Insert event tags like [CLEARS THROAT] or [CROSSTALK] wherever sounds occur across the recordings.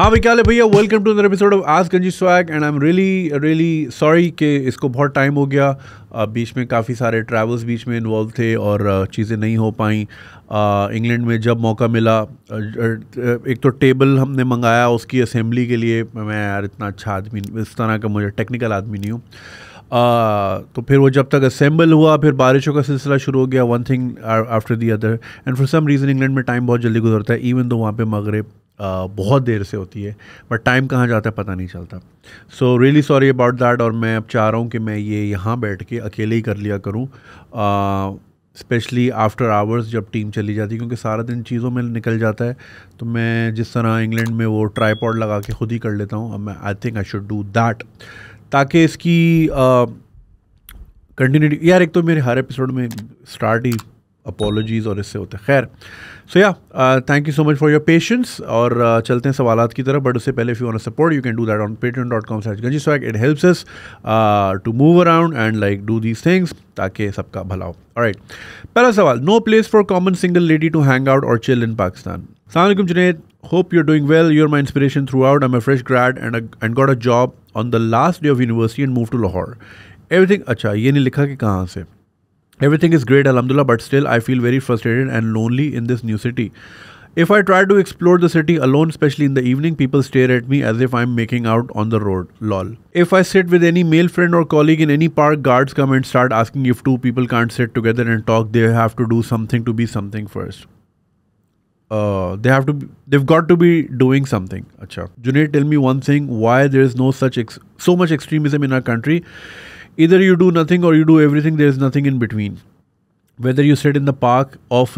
हाँ भाई क्या है भैया welcome to another episode of आज Ganji swag and I am really really sorry कि इसको बहुत टाइम हो गया uh, बीच में काफ़ी सारे ट्रैवल्स बीच में इन्वॉल्व थे और uh, चीज़ें नहीं हो पाई इंग्लैंड uh, में जब मौका मिला एक तो टेबल हमने मंगाया उसकी असेंबली के लिए मैं यार इतना अच्छा आदमी इस तरह का मुझे टेक्निकल आदमी नहीं हूँ आ, तो फिर वो जब तक असेंबल हुआ फिर बारिशों का सिलसिला शुरू हो गया one thing after the other and for some reason England में टाइम बहुत जल्दी गुजरता है इवन तो वहाँ पे मगरब बहुत देर से होती है बट टाइम कहाँ जाता है पता नहीं चलता so really sorry about that और मैं अब चाह रहा हूँ कि मैं ये यहाँ बैठ के अकेले ही कर लिया करूँ स्पेशली आफ्टर आवर्स जब टीम चली जाती है क्योंकि सारा दिन चीज़ों में निकल जाता है तो मैं जिस तरह इंग्लैंड में वो ट्राईपॉड लगा के खुद ही कर लेता हूँ अब मैं I think I should do that ताकि इसकी कंटिन्यूटी यार एक तो मेरे हर एपिसोड में स्टार्ट ही अपोलॉजीज़ और इससे होते खैर so yeah thank you so much for your patience और uh, चलते हैं सवाल की तरफ बट उससे पहले if you want support you can do that on Paytm dot com सैट गंजी स्वैग it helps us to move around and like do these things ताकि सबका भला हो राइट पहला सवाल no place for common single lady to hang out और चिल इन पाकिस्तान सलामकुम Junaid hope you're doing well you're my inspiration throughout i'm a fresh grad and, a, and got a job on the last day of university and moved to lahore everything अच्छा ये नहीं लिखा कि कहाँ से Everything is great, Alhamdulillah, but still I feel very frustrated and lonely in this new city. If I try to explore the city alone, especially in the evening, people stare at me as if I'm making out on the road. Lol. If I sit with any male friend or colleague in any park, guards come and start asking if two people can't sit together and talk. They have to do something to be something first. Uh, they have to. Be, they've got to be doing something. Acha. Junaid, tell me one thing. Why there is no such ex- so much extremism in our country? either you do nothing or you do everything there is nothing in between whether you sit in the park of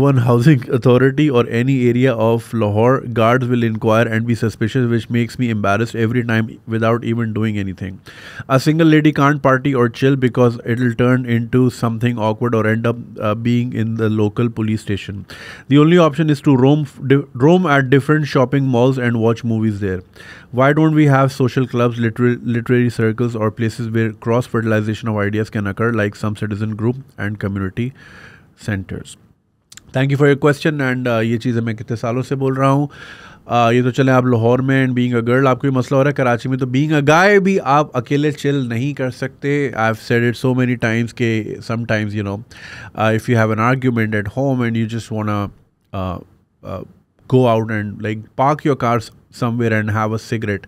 one Housing Authority or any area of Lahore, guards will inquire and be suspicious, which makes me embarrassed every time without even doing anything. A single lady can't party or chill because it'll turn into something awkward or end up uh, being in the local police station. The only option is to roam, roam at different shopping malls and watch movies there. Why don't we have social clubs, liter literary circles, or places where cross fertilization of ideas can occur, like some citizen group and community? Community centres thank you for your question and ये चीज़ें मैं कितने सालों से बोल रहा हूँ uh, ये तो चले आप लाहौर में एंड बीइंग अ गर्ल आपको भी मसला हो रहा है कराची में तो बीइंग अ गाय भी आप अकेले चिल नहीं कर सकते I have said it so many times के sometimes you know if you have an argument at home and you just want go out and like park your cars somewhere and have a cigarette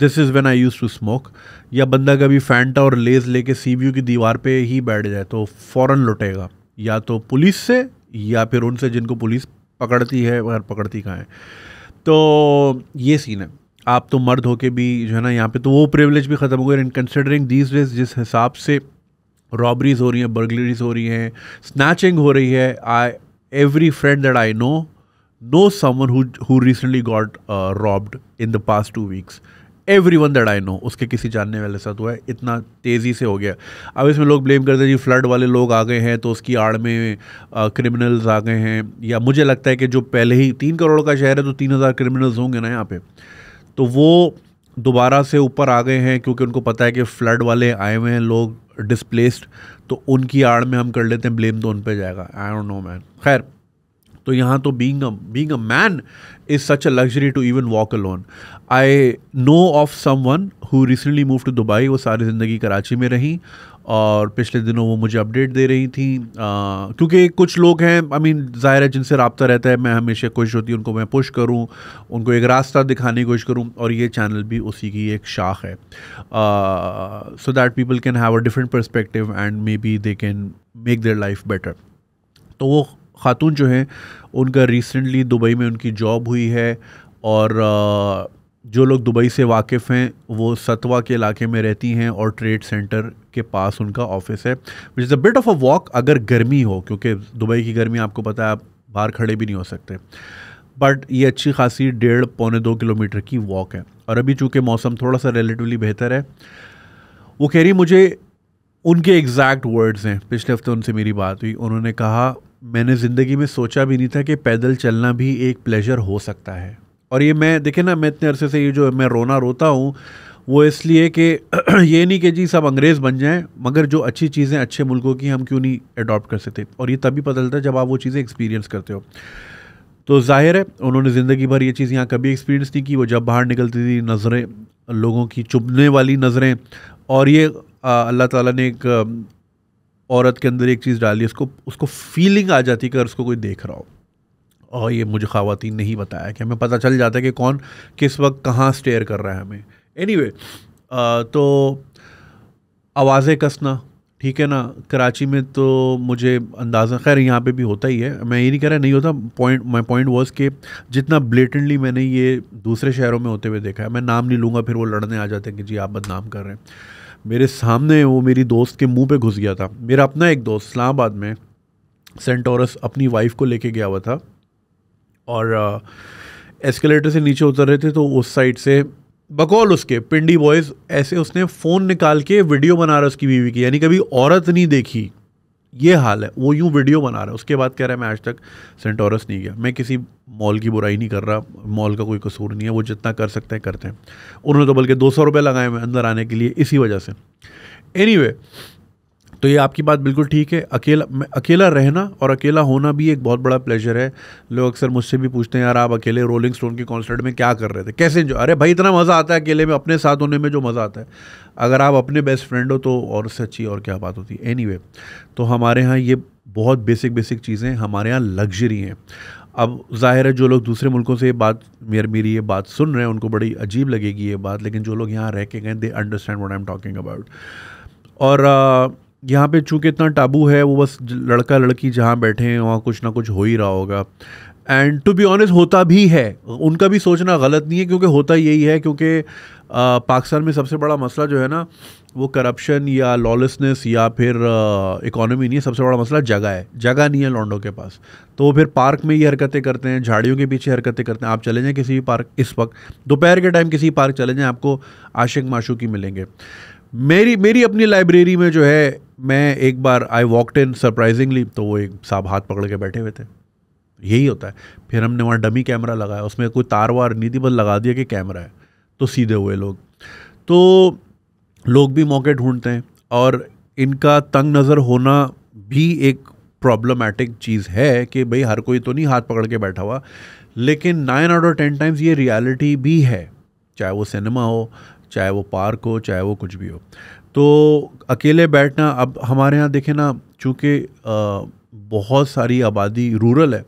this is when I use to smoke या बंदा कभी Fanta और लेज लेके you की दीवार पे ही बैठ जाए तो फ़ौर लुटेगा या तो पुलिस से या फिर उनसे जिनको पुलिस पकड़ती है और पकड़ती कहाँ है तो ये सीन है आप तो मर्द होके भी जो है ना यहाँ पे तो वो प्रिवलेज भी ख़त्म हो गया एंड कंसिडरिंग दीज डेज जिस हिसाब से रॉबरीज हो रही हैं बर्गलरीज हो रही हैं स्नैचिंग हो रही है I every friend that I know know someone who recently got robbed in the past two weeks every one that I know उसके किसी जानने वाले साथ हुआ है इतना तेज़ी से हो गया अब इसमें लोग ब्लेम करते हैं जी फ्लड वाले लोग आ गए हैं तो उसकी आड़ में क्रिमिनल्स आ गए हैं या मुझे लगता है कि जो पहले ही तीन करोड़ का शहर है तो तीन हज़ार क्रिमिनल्स होंगे ना यहाँ पे तो वो दोबारा से ऊपर आ गए हैं क्योंकि उनको पता है कि फ्लड वाले आए हुए हैं लोग डिसप्लेस्ड तो उनकी आड़ में हम कर लेते हैं ब्लेम तो उन पर जाएगा आई डोंट नो मैन खैर तो यहाँ तो being being a man is such a luxury to even walk alone I know of someone who recently move to Dubai वो सारी ज़िंदगी कराची में रहीं और पिछले दिनों वो मुझे अपडेट दे रही थी आ, क्योंकि कुछ लोग हैं आई मीन ज़ाहिर है जिनसे रबता रहता है मैं हमेशा कोशिश होती हूँ उनको मैं पुश करूँ उनको एक रास्ता दिखाने की कोशिश करूँ और ये चैनल भी उसी की एक शाख है so that people can have a different perspective and maybe they can make their life better तो वो खातून जो हैं उनका रिसेंटली दुबई में उनकी जॉब हुई है और जो लोग दुबई से वाकिफ़ हैं वो सतवा के इलाके में रहती हैं और ट्रेड सेंटर के पास उनका ऑफिस है which is a bit of a walk अगर गर्मी हो क्योंकि दुबई की गर्मी आपको पता है आप बाहर खड़े भी नहीं हो सकते बट ये अच्छी खासी डेढ़ पौने दो किलोमीटर की वॉक है और अभी चूँकि मौसम थोड़ा सा रिलेटिवली बेहतर है वो कह रही मुझे उनके एग्जैक्ट वर्ड्स हैं पिछले हफ्ते उनसे मेरी बात हुई उन्होंने कहा मैंने ज़िंदगी में सोचा भी नहीं था कि पैदल चलना भी एक प्लेजर हो सकता है और ये मैं देखे ना मैं इतने अरसे से ये जो मैं रोना रोता हूँ वो इसलिए कि [CLEARS THROAT] ये नहीं कि जी सब अंग्रेज़ बन जाएं मगर जो अच्छी चीज़ें अच्छे मुल्कों की हम क्यों नहीं अडॉप्ट कर सकते और ये तभी पता चलता है जब आप वो चीज़ें एक्सपीरियंस करते हो तो जाहिर है उन्होंने ज़िंदगी भर ये चीज़ यहाँ कभी एक्सपीरियंस नहीं की वो जब बाहर निकलती थी नज़रें लोगों की चुभने वाली नज़रें और ये अल्लाह ताला ने एक औरत के अंदर एक चीज़ डाली उसको उसको फीलिंग आ जाती कि अगर उसको कोई देख रहा हो और ये मुझे खातन नहीं बताया कि हमें पता चल जाता है कि कौन किस वक्त कहाँ स्टेयर कर रहा है हमें एनी anyway, तो आवाज़ें कसना ठीक है ना कराची में तो मुझे अंदाज़ा खैर यहाँ पे भी होता ही है मैं ये नहीं कह रहा नहीं होता पॉइंट माई पॉइंट वॉज कि जितना ब्लेटेंटली मैंने ये दूसरे शहरों में होते हुए देखा है मैं नाम नहीं लूँगा फिर वो लड़ने आ जाते हैं कि जी आप बदनाम कर रहे हैं मेरे सामने वो मेरी दोस्त के मुंह पे घुस गया था मेरा अपना एक दोस्त इस्लामाबाद में सेंटोरस अपनी वाइफ को लेके गया हुआ था और एस्केलेटर से नीचे उतर रहे थे तो उस साइड से बकौल उसके पिंडी बॉयज़ ऐसे उसने फ़ोन निकाल के वीडियो बना रहा उसकी बीवी की यानी कभी औरत नहीं देखी ये हाल है वो यूँ वीडियो बना रहा है उसके बाद कह रहा है मैं आज तक सेंटोरस नहीं गया मैं किसी मॉल की बुराई नहीं कर रहा मॉल का कोई कसूर नहीं है वो जितना कर सकते हैं करते हैं उन्होंने तो बल्कि दो सौ रुपये लगाए हुए अंदर आने के लिए इसी वजह से एनी anyway, तो ये आपकी बात बिल्कुल ठीक है अकेला अकेला रहना और अकेला होना भी एक बहुत बड़ा प्लेजर है लोग अक्सर मुझसे भी पूछते हैं यार आप अकेले रोलिंग स्टोन के कॉन्सर्ट में क्या कर रहे थे कैसे जो अरे भाई इतना मज़ा आता है अकेले में अपने साथ होने में जो मज़ा आता है अगर आप अपने बेस्ट फ्रेंड हो तो और उससे अच्छी और क्या बात होती है एनी anyway, तो हमारे यहाँ ये बहुत बेसिक बेसिक चीज़ें हमारे यहाँ लग्जरी हैं अब जाहिर है जो लोग दूसरे मुल्कों से ये बात मेर मेरी ये बात सुन रहे हैं उनको बड़ी अजीब लगेगी ये बात लेकिन जो लोग यहाँ रह के गए they understand what I am talking about और यहाँ पे चूंकि इतना टाबू है वो बस लड़का लड़की जहाँ बैठे हैं वहाँ कुछ ना कुछ हो ही रहा होगा एंड टू बी ऑनेस्ट होता भी है उनका भी सोचना गलत नहीं है क्योंकि होता यही है क्योंकि पाकिस्तान में सबसे बड़ा मसला जो है ना वो करप्शन या लॉलेसनेस या फिर इकोनॉमी नहीं है सबसे बड़ा मसला जगह है जगह नहीं है लॉन्डो के पास तो वो फिर पार्क में ये हरकतें करते हैं झाड़ियों के पीछे हरकतें करते हैं आप चले जाएँ किसी भी पार्क इस वक्त दोपहर के टाइम किसी पार्क चले जाएँ आपको आशिक माशू की मिलेंगे मेरी मेरी अपनी लाइब्रेरी में जो है मैं एक बार आई वॉकड इन सरप्राइजिंगली तो वो एक साहब हाथ पकड़ के बैठे हुए थे यही होता है फिर हमने वहाँ डमी कैमरा लगाया उसमें कोई तार वार नहीं थी बस लगा दिया कि कैमरा है तो सीधे हुए लोग तो लोग भी मौके ढूंढते हैं और इनका तंग नज़र होना भी एक प्रॉब्लमेटिक चीज़ है कि भाई हर कोई तो नहीं हाथ पकड़ के बैठा हुआ लेकिन nine out of ten times ये रियलिटी भी है चाहे वो सिनेमा हो चाहे वो पार्क हो चाहे वो कुछ भी हो तो अकेले बैठना अब हमारे यहाँ देखे ना चूँकि बहुत सारी आबादी रूरल है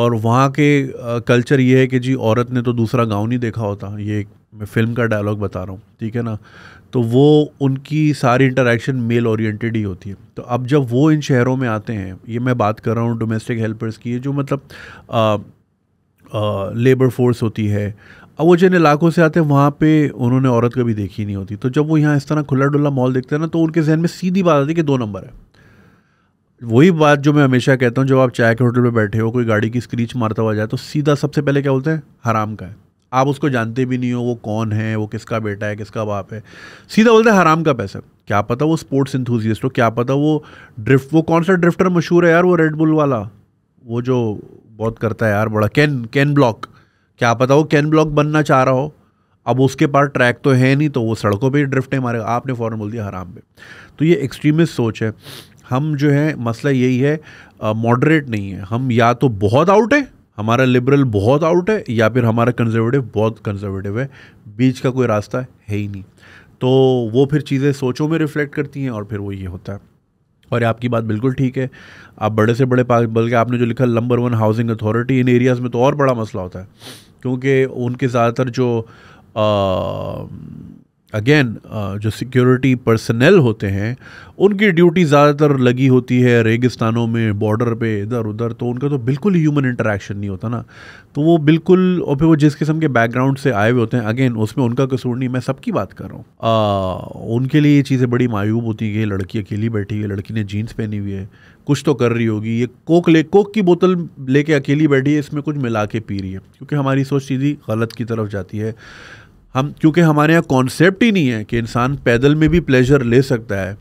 और वहाँ के कल्चर ये है कि जी औरत ने तो दूसरा गांव नहीं देखा होता ये मैं फिल्म का डायलॉग बता रहा हूँ ठीक है ना तो वो उनकी सारी इंटरेक्शन मेल ओरिएंटेड ही होती है तो अब जब वो इन शहरों में आते हैं ये मैं बात कर रहा हूँ डोमेस्टिक हेल्पर्स की जो मतलब आ, आ, लेबर फोर्स होती है अब वो जिन इलाकों से आते हैं वहाँ पे उन्होंने औरत कभी देखी नहीं होती तो जब वो यहाँ इस तरह खुला डुला मॉल देखते हैं ना तो उनके जहन में सीधी बात आती है कि दो नंबर है वही बात जो मैं हमेशा कहता हूँ जब आप चाय के होटल में बैठे हो कोई गाड़ी की स्क्रीच मारता हुआ जाए तो सीधा सबसे पहले क्या बोलते हैं हराम का है आप उसको जानते भी नहीं हो वो कौन है वो किसका बेटा है किसका बाप है सीधा बोलते हैं हराम का पैसा क्या पता वो स्पोर्ट्स इंथूजियस्ट हो क्या पता वो ड्रिफ्ट वो कौन सा ड्रिफ्टर मशहूर है यार वो रेडबुल वाला वो जो बहुत करता है यार बड़ा कैन कैन ब्लॉक क्या पता वो कैन ब्लॉक बनना चाह रहा हो अब उसके पास ट्रैक तो है नहीं तो वो सड़कों पर ही है मारेगा आपने फ़ौरन बोल दिया हराम पे तो ये एक्सट्रीमिस्ट सोच है हम जो है मसला यही है मॉडरेट नहीं है हम या तो बहुत आउट है हमारा लिबरल बहुत आउट है या फिर हमारा कंजर्वेटिव बहुत कंजर्वेटिव है बीच का कोई रास्ता है ही नहीं तो वो फिर चीज़ें सोचों में रिफ्लेक्ट करती हैं और फिर वो ये होता है और आपकी बात बिल्कुल ठीक है आप बड़े से बड़े पास बल्कि आपने जो लिखा number one housing authority in areas में तो और बड़ा मसला होता है क्योंकि उनके ज़्यादातर जो आ, अगेन uh, जो सिक्योरिटी पर्सनल होते हैं उनकी ड्यूटी ज़्यादातर लगी होती है रेगिस्तानों में बॉर्डर पे इधर उधर तो उनका तो बिल्कुल ह्यूमन इंटरेक्शन नहीं होता ना तो वो बिल्कुल और फिर वो जिस किस्म के बैकग्राउंड से आए हुए होते हैं अगेन उसमें उनका कसूर नहीं मैं सबकी बात कर रहा हूँ उनके लिए ये चीज़ें बड़ी मायूब होती कि लड़की अकेली बैठी हुई है लड़की ने जीन्स पहनी हुई है कुछ तो कर रही होगी ये कोक ले कोक की बोतल लेके अकेली बैठी है इसमें कुछ मिला के पी रही है क्योंकि हमारी सोच सीधी गलत की तरफ जाती है हम क्योंकि हमारे यहाँ कॉन्सेप्ट ही नहीं है कि इंसान पैदल में भी प्लेजर ले सकता है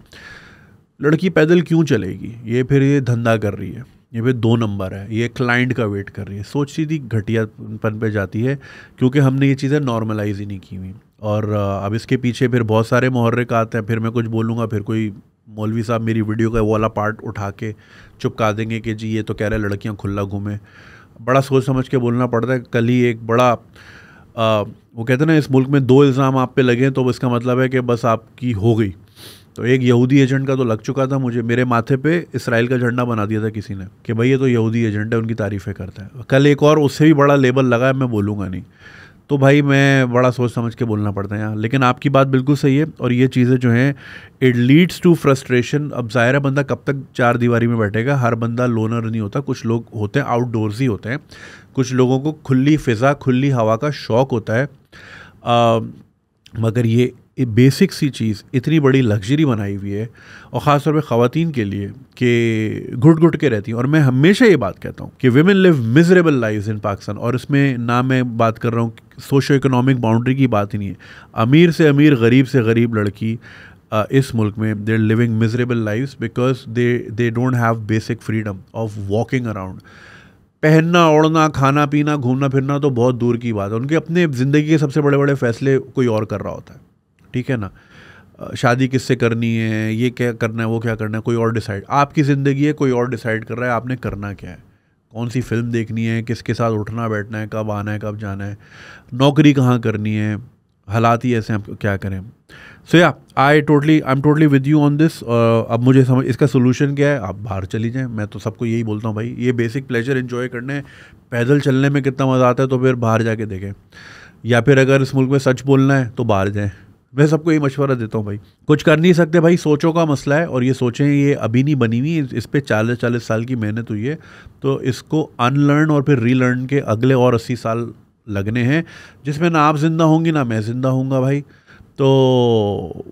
लड़की पैदल क्यों चलेगी ये फिर ये धंधा कर रही है ये फिर दो नंबर है ये क्लाइंट का वेट कर रही है सोच सीधी घटियापन पर जाती है क्योंकि हमने ये चीज़ें नॉर्मलाइज ही नहीं की हुई और अब इसके पीछे फिर बहुत सारे मुहर्रिक आते हैं फिर मैं कुछ बोलूँगा फिर कोई मौलवी साहब मेरी वीडियो का वाला पार्ट उठा के चुपका देंगे कि जी ये तो कह रहे लड़कियाँ खुला घूमें बड़ा सोच समझ के बोलना पड़ता है कल ही एक बड़ा वो कहते हैं ना इस मुल्क में दो इल्ज़ाम आप पे लगे तो इसका मतलब है कि बस आपकी हो गई तो एक यहूदी एजेंट का तो लग चुका था मुझे मेरे माथे पे इसराइल का झंडा बना दिया था किसी ने कि भाई ये तो यहूदी एजेंट है उनकी तारीफ़ें करता है कल एक और उससे भी बड़ा लेबल लगा है मैं बोलूँगा नहीं तो भाई मैं बड़ा सोच समझ के बोलना पड़ता है यहाँ लेकिन आपकी बात बिल्कुल सही है और ये चीज़ें जो हैं इट लीड्स टू फ्रस्ट्रेशन अब ज़ाहिर है बंदा कब तक चार दीवारी में बैठेगा हर बंदा लोनर नहीं होता कुछ लोग होते हैं आउटडोर्स ही होते हैं कुछ लोगों को खुली फ़िज़ा खुली हवा का शौक़ होता है आ, um, मगर ये बेसिक सी चीज़ इतनी बड़ी लग्जरी बनाई हुई है और ख़ास तौर ख़वान के लिए कि घुट घुट के रहती हैं और मैं हमेशा ये बात कहता हूँ कि women live miserable life in Pakistan और इसमें ना मैं बात कर रहा हूँ सोशो इकोनॉमिक बाउंड्री की बात ही नहीं है अमीर से अमीर गरीब से गरीब लड़की आ, इस मुल्क में there living miserable life because they they don't have basic freedom of walking around पहनना ओढ़ना खाना पीना घूमना फिरना तो बहुत दूर की बात है उनके अपने ज़िंदगी के सबसे बड़े बड़े फैसले कोई और कर रहा होता है ठीक है ना शादी किससे करनी है ये क्या करना है वो क्या करना है कोई और डिसाइड आपकी ज़िंदगी है कोई और डिसाइड कर रहा है आपने करना क्या है कौन सी फिल्म देखनी है किसके साथ उठना बैठना है कब आना है कब जाना है नौकरी कहाँ करनी है हालात ही ऐसे आप क्या करें so yeah I totally I am totally with you on this अब मुझे समझ इसका सोल्यूशन क्या है आप बाहर चली जाएं मैं तो सबको यही बोलता हूँ भाई ये बेसिक प्लेजर इन्जॉय करने पैदल चलने में कितना मज़ा आता है तो फिर बाहर जाके देखें या फिर अगर इस मुल्क में सच बोलना है तो बाहर जाएँ मैं सबको ये मशवरा देता हूँ भाई कुछ कर नहीं सकते भाई सोचों का मसला है और ये सोचें ये अभी नहीं बनी हुई इस पर चालीस चालीस साल की मेहनत हुई है तो इसको अनलर्न और फिर रीलर्न के अगले और अस्सी साल लगने हैं जिसमें ना आप ज़िंदा होंगी ना मैं ज़िंदा हूँगा भाई तो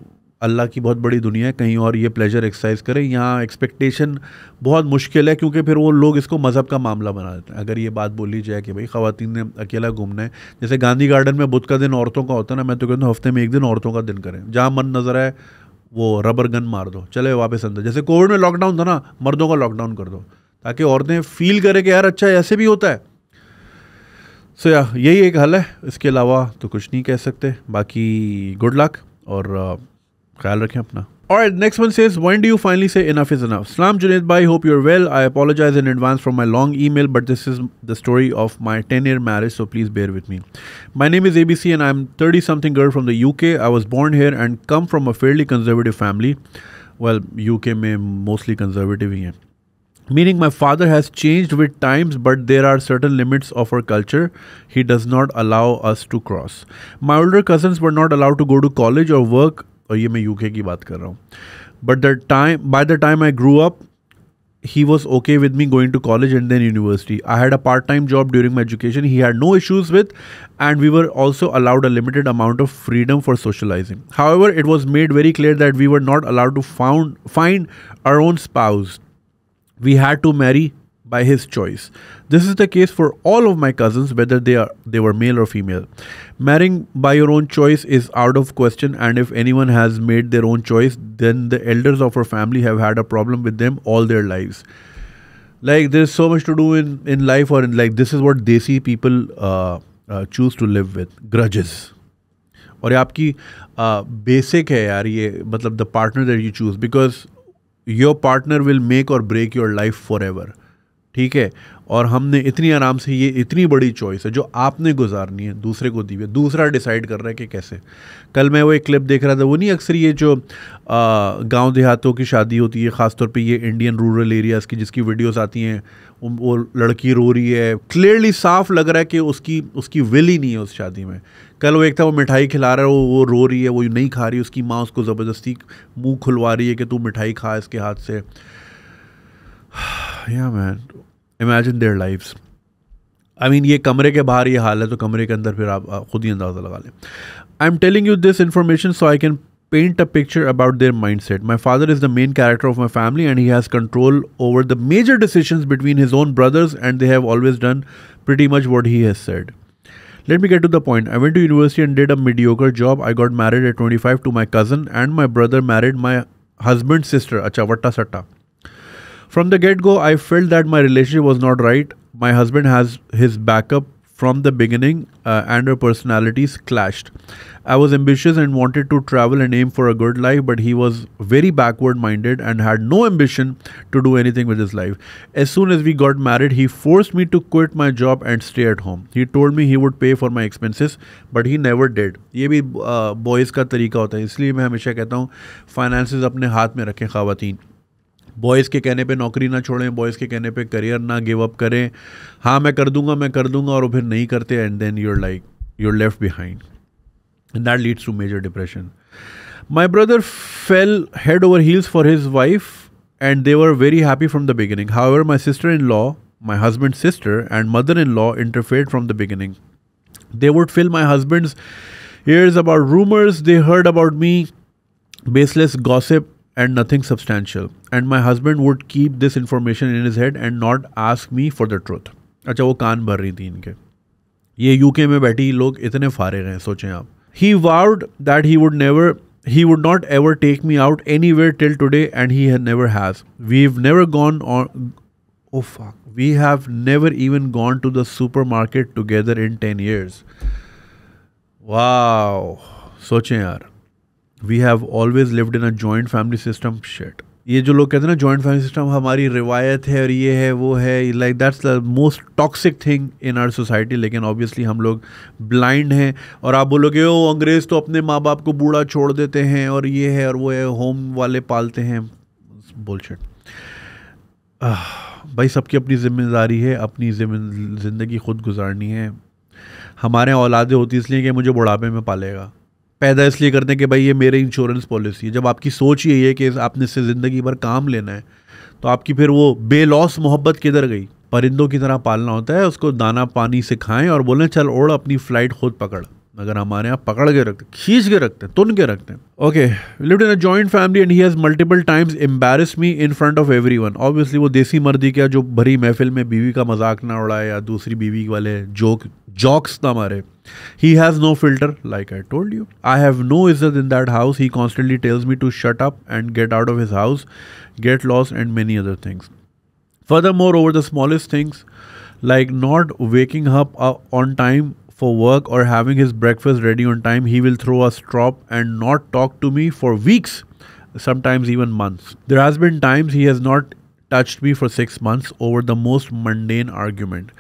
अल्लाह की बहुत बड़ी दुनिया है कहीं और ये प्लेजर एक्सरसाइज करें यहाँ एक्सपेक्टेशन बहुत मुश्किल है क्योंकि फिर वो लोग इसको मज़हब का मामला बना देते हैं अगर ये बात बोली जाए कि भाई ख़वान ने अकेला घूमना है जैसे गांधी गार्डन में बुध का दिन औरतों का होता है ना मैं तो कहता हूँ हफ्ते में एक दिन औरतों का दिन करें जहाँ मन नज़र आए वो रबर गन मार दो चले वापस अंदर जैसे कोविड में लॉकडाउन था ना मर्दों का लॉकडाउन कर दो ताकि औरतें फील करें कि यार अच्छा ऐसे भी होता है सो या यही एक हल है इसके अलावा तो कुछ नहीं कह सकते बाकी गुड लक और uh, ख्याल रखें अपना और next one says one do you finally say enough is enough सलाम जुनेद भाई hope you're well I apologise in advance from my long email but this is the story of my ten year marriage so please bear with me my name is A B C and I am thirty something girl from the U K I was born here and come from a Fairlie conservative family well U K में mostly conservative ही हैं Meaning, my father has changed with times, but there are certain limits of our culture he does not allow us to cross. My older cousins were not allowed to go to college or work. Or, ये मैं UK की बात कर रहा हूँ but the time by the time I grew he was okay with me going to college and then university. I had a part time job during my education, he had no issues with, and we were also allowed a limited amount of freedom for socializing. However, it was made very clear that we were not allowed to found, find our own spouse we had to marry by his choice. This is the case for all of my cousins, whether they are they were male or female. Marrying by your own choice is out of question, and if anyone has made their own choice, then the elders of our family have had a problem with them all their lives. Like there's so much to do in in life, or in like this is what desi people uh, uh, choose to live with grudges. और ये आपकी basic uh, है यार ये मतलब the partner that you choose because your partner will make or break your life forever ठीक है और हमने इतनी आराम से ये इतनी बड़ी चॉइस है जो आपने गुजारनी है दूसरे को दी हुई दूसरा डिसाइड कर रहा है कि कैसे कल मैं वो एक क्लिप देख रहा था वो नहीं अक्सर ये जो गांव देहातों की शादी होती है ख़ासतौर पे ये इंडियन रूरल एरियाज़ की जिसकी वीडियोस आती हैं वो लड़की रो रही है क्लियरली साफ लग रहा है कि उसकी उसकी विल ही नहीं है उस शादी में कल वो एक था वो मिठाई खिला रहा है वो वो रो रही है वो नहीं खा रही उसकी माँ उसको ज़बरदस्ती मुंह खुलवा रही है कि तू मिठाई खा इसके हाथ से yeah man imagine their lives I mean ये कमरे के बाहर ये हाल है तो कमरे के अंदर फिर आप ख़ुद ही अंदाज़ा लगा लें I am telling you this information so I can paint a picture about their mindset my father is the main character of my family and he has control over the major decision between his own brothers and they have always done pretty much what he has said Let me get to the point. I went to university and did a mediocre job. I got married at 25 to my cousin and my brother married my husband's sister. Acha, satta. From the get go, I felt that my relationship was not right. My husband has his backup from the beginning, uh, and our personalities clashed. I was ambitious and wanted to travel and aim for a good life, but he was very backward minded and had no ambition to do anything with his life. As soon as we got married, he forced me to quit my job and stay at home. He told me he would pay for my expenses, but he never did. ये भी uh, boys का तरीका होता है इसलिए मैं हमेशा कहता हूँ finances अपने हाथ में रखें खावतीन. बॉयज़ के कहने पे नौकरी ना छोड़ें बॉयज़ के कहने पे करियर ना गिव अप करें हाँ मैं कर दूंगा मैं कर दूंगा और फिर नहीं करते and then you're like you're left behind and that leads to major depression my brother fell head over heels for his wife and they were very happy from the beginning however my sister in law my husband's sister and mother in law interfered from the beginning. They would fill my husband's ears about rumors they heard about me, baseless gossip, and nothing substantial. And my husband would keep this information in his head and not ask me for the truth. अच्छा वो कान भर रही थी इनके ये बैठी लोग इतने फारिग हैं सोचें आप he vowed that he would never he would not ever take me out anywhere till today and he had never has we've never gone on oh fuck we have never even gone to the supermarket together in 10 years wow soche yaar we have always lived in a joint family system शेट ये जो लोग कहते हैं ना joint family system हमारी रिवायत है और ये है वो है like that's the most toxic thing in our society लेकिन ऑब्वियसली हम लोग ब्लाइंड हैं और आप बोलोगे ओ अंग्रेज़ तो अपने माँ बाप को बूढ़ा छोड़ देते हैं और ये है और वो है होम वाले पालते हैं बोल शेट भाई सबकी अपनी जिम्मेदारी है अपनी ज़िंदगी खुद गुजारनी है हमारे औलादें होती इसलिए कि मुझे बुढ़ापे में पालेगा पैदा इसलिए करते हैं कि भाई ये मेरे इंश्योरेंस पॉलिसी है जब आपकी सोच यही है कि आपने इससे ज़िंदगी भर काम लेना है तो आपकी फिर वो बेलॉस मोहब्बत किधर गई परिंदों की तरह पालना होता है उसको दाना पानी से खाएं और बोलें चल ओढ़ अपनी फ्लाइट खुद पकड़ अगर हमारे यहाँ पकड़ के रखते खींच के रखते हैं तुन के रखते हैं okay lived in a joint family and he has multiple times embarrass me in front of everyone obviously वो देसी मर्दी क्या जो भरी महफिल में बीवी का मजाक ना उड़ाए या दूसरी बीवी वाले joke jocks Namare. He has no filter, like I told you. I have no izzat in that house. He constantly tells me to shut up and get out of his house, get lost, and many other things. Furthermore, over the smallest things, like not waking up uh, on time for work or having his breakfast ready on time, he will throw a strop and not talk to me for weeks, sometimes even months. There has been times he has not touched me for six months over the most mundane argument.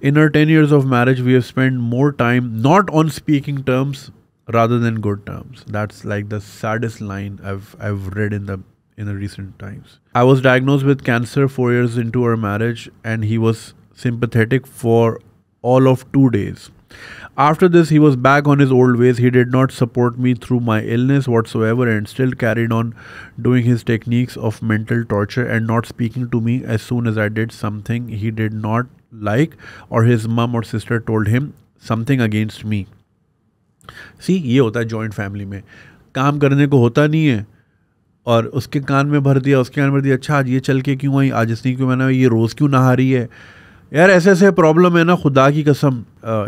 In our 10 years of marriage, we have spent more time not on speaking terms rather than good terms. That's like the saddest line I've, I've read in the in the recent times. I was diagnosed with cancer four years into our marriage, and he was sympathetic for all of two days. After this, he was back on his old ways. He did not support me through my illness whatsoever and still carried on doing his techniques of mental torture and not speaking to me as soon as I did something he did not like or his mom or sister told him something against me. See, ये होता है joint family में काम करने को होता नहीं है और उसके कान में भर दिया उसके कान में भर दिया अच्छा आज ये चल के क्यों आई आज इसने क्यों मैंने ये रोज़ क्यों नहा रही है यार ऐसे ऐसे प्रॉब्लम है ना खुदा की कसम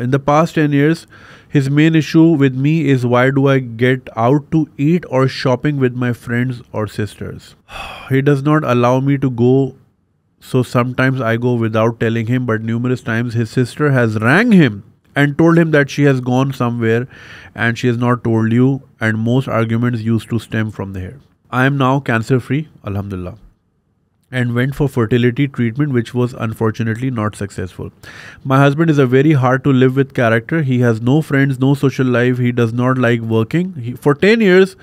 in the past ten years his main issue with me is why do I get out to eat और शॉपिंग विद माई फ्रेंड्स और sisters he does not allow me to go so sometimes I go without telling him but numerous times his sister has rang him and told him that she has gone somewhere and she has not told you and most arguments used to stem from there i am now cancer free alhamdulillah and went for fertility treatment which was unfortunately not successful my husband is a very hard to live with character he has no friends no social life he does not like working he, for 10 years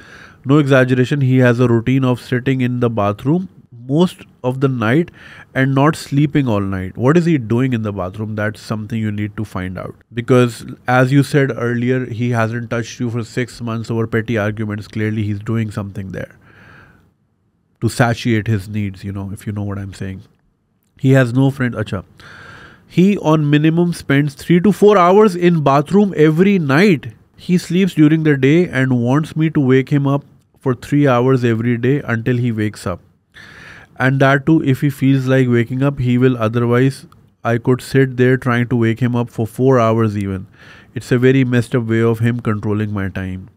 no exaggeration he has a routine of sitting in the bathroom most of the night and not sleeping all night what is he doing in the bathroom that's something you need to find out because as you said earlier he hasn't touched you for 6 months over petty arguments clearly he's doing something there to satiate his needs, you know, if you know what I'm saying. He has no friend. Acha. He on minimum spends three to four hours in bathroom every night. He sleeps during the day and wants me to wake him up for three hours every day until he wakes up. And that too, if he feels like waking up, he will otherwise I could sit there trying to wake him up for four hours even. It's a very messed up way of him controlling my time.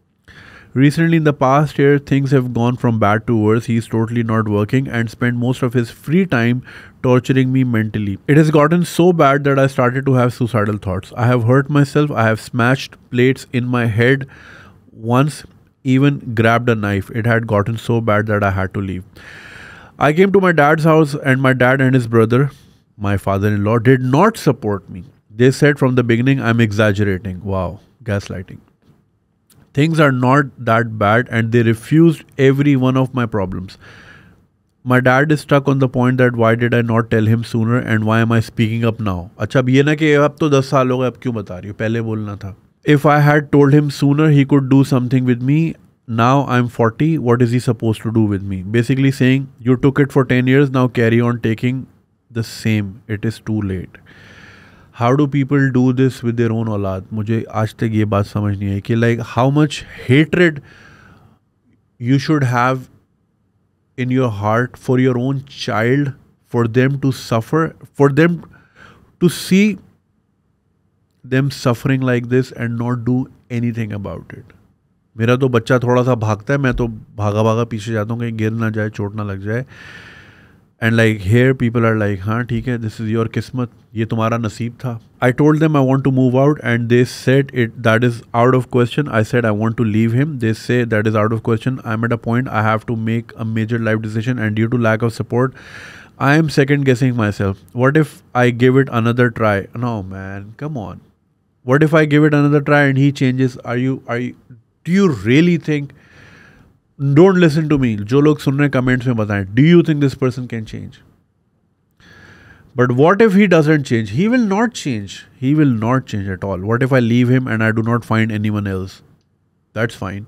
Recently, in the past year, things have gone from bad to worse. He's totally not working and spent most of his free time torturing me mentally. It has gotten so bad that I started to have suicidal thoughts. I have hurt myself, I have smashed plates in my head once, even grabbed a knife. It had gotten so bad that I had to leave. I came to my dad's house, and my dad and his brother, my father in law, did not support me. They said from the beginning, I'm exaggerating. Wow, gaslighting things are not that bad and they refused every one of my problems my dad is stuck on the point that why did i not tell him sooner and why am i speaking up now acha ab ye na ki ab to 10 saal ho gaye ab kyu bata rahi ho pehle bolna tha if i had told him sooner he could do something with me now i'm 40 what is he supposed to do with me basically saying you took it for 10 years now carry on taking the same it is too late how do people do this with their own औलाद मुझे आज तक ये बात समझ नहीं आई कि like how much hatred you should have in your heart for your own child for them to suffer for them to see them suffering like this and not do anything about it मेरा तो बच्चा थोड़ा सा भागता है मैं तो भागा भागा पीछे जाता हूँ कहीं गिर ना जाए चोट ना लग जाए and like here people are like हाँ ठीक है दिस इज़ योर किस्मत ये तुम्हारा नसीब था I told them I want to move out and they said it that is out of question I said I want to leave him they say that is out of question I am at a point I have to make a major life decision and due to lack of support I am second guessing myself. What if I give it another try? No, man, come on. What if I give it another try and he changes? Are you are you, do you really think don't listen to me जो लोग सुन रहे हैं comments में बताएं do you think this person can change but what if he doesn't change he will not change he will not change at all what if I leave him and I do not find anyone else that's fine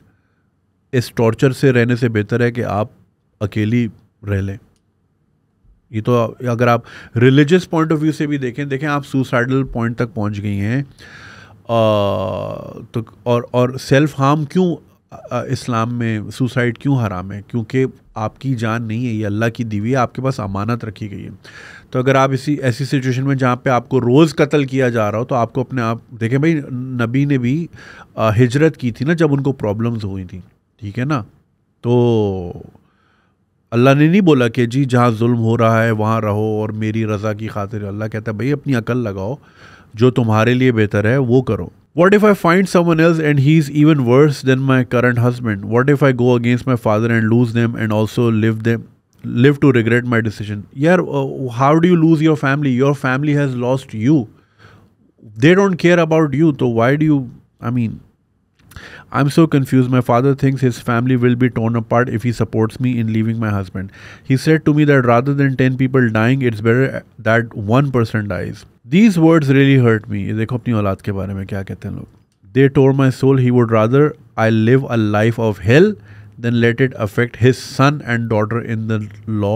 इस torture से रहने से बेहतर है कि आप अकेली रह लें ये तो अगर आप रिलीजियस पॉइंट ऑफ व्यू से भी देखें देखें आप सुसाइडल पॉइंट तक पहुंच गई हैं तो और और सेल्फ हार्म क्यों इस्लाम में सुसाइड क्यों हराम है क्योंकि आपकी जान नहीं है ये अल्लाह की दीवी है आपके पास अमानत रखी गई है तो अगर आप इसी ऐसी सिचुएशन में जहाँ पे आपको रोज़ कत्ल किया जा रहा हो तो आपको अपने आप देखें भाई नबी ने भी हिजरत की थी ना जब उनको प्रॉब्लम्स हुई थी ठीक है ना तो अल्लाह ने नहीं बोला कि जी जहाँ जुल्म हो रहा है वहाँ रहो और मेरी रज़ा की खातिर अल्लाह कहता है भाई अपनी अकल लगाओ जो तुम्हारे लिए बेहतर है वो करो What if I find someone else and he's even worse than my current husband? What if I go against my father and lose them and also live them live to regret my decision? Yeah, uh, how do you lose your family? Your family has lost you. They don't care about you, so why do you I mean I'm so confused. My father thinks his family will be torn apart if he supports me in leaving my husband. He said to me that rather than 10 people dying, it's better that one person dies. These words really hurt me ये देखो अपनी औलाद के बारे में क्या कहते हैं लोग they tore my soul he would rather I live a life of hell than let it affect his son and daughter in the law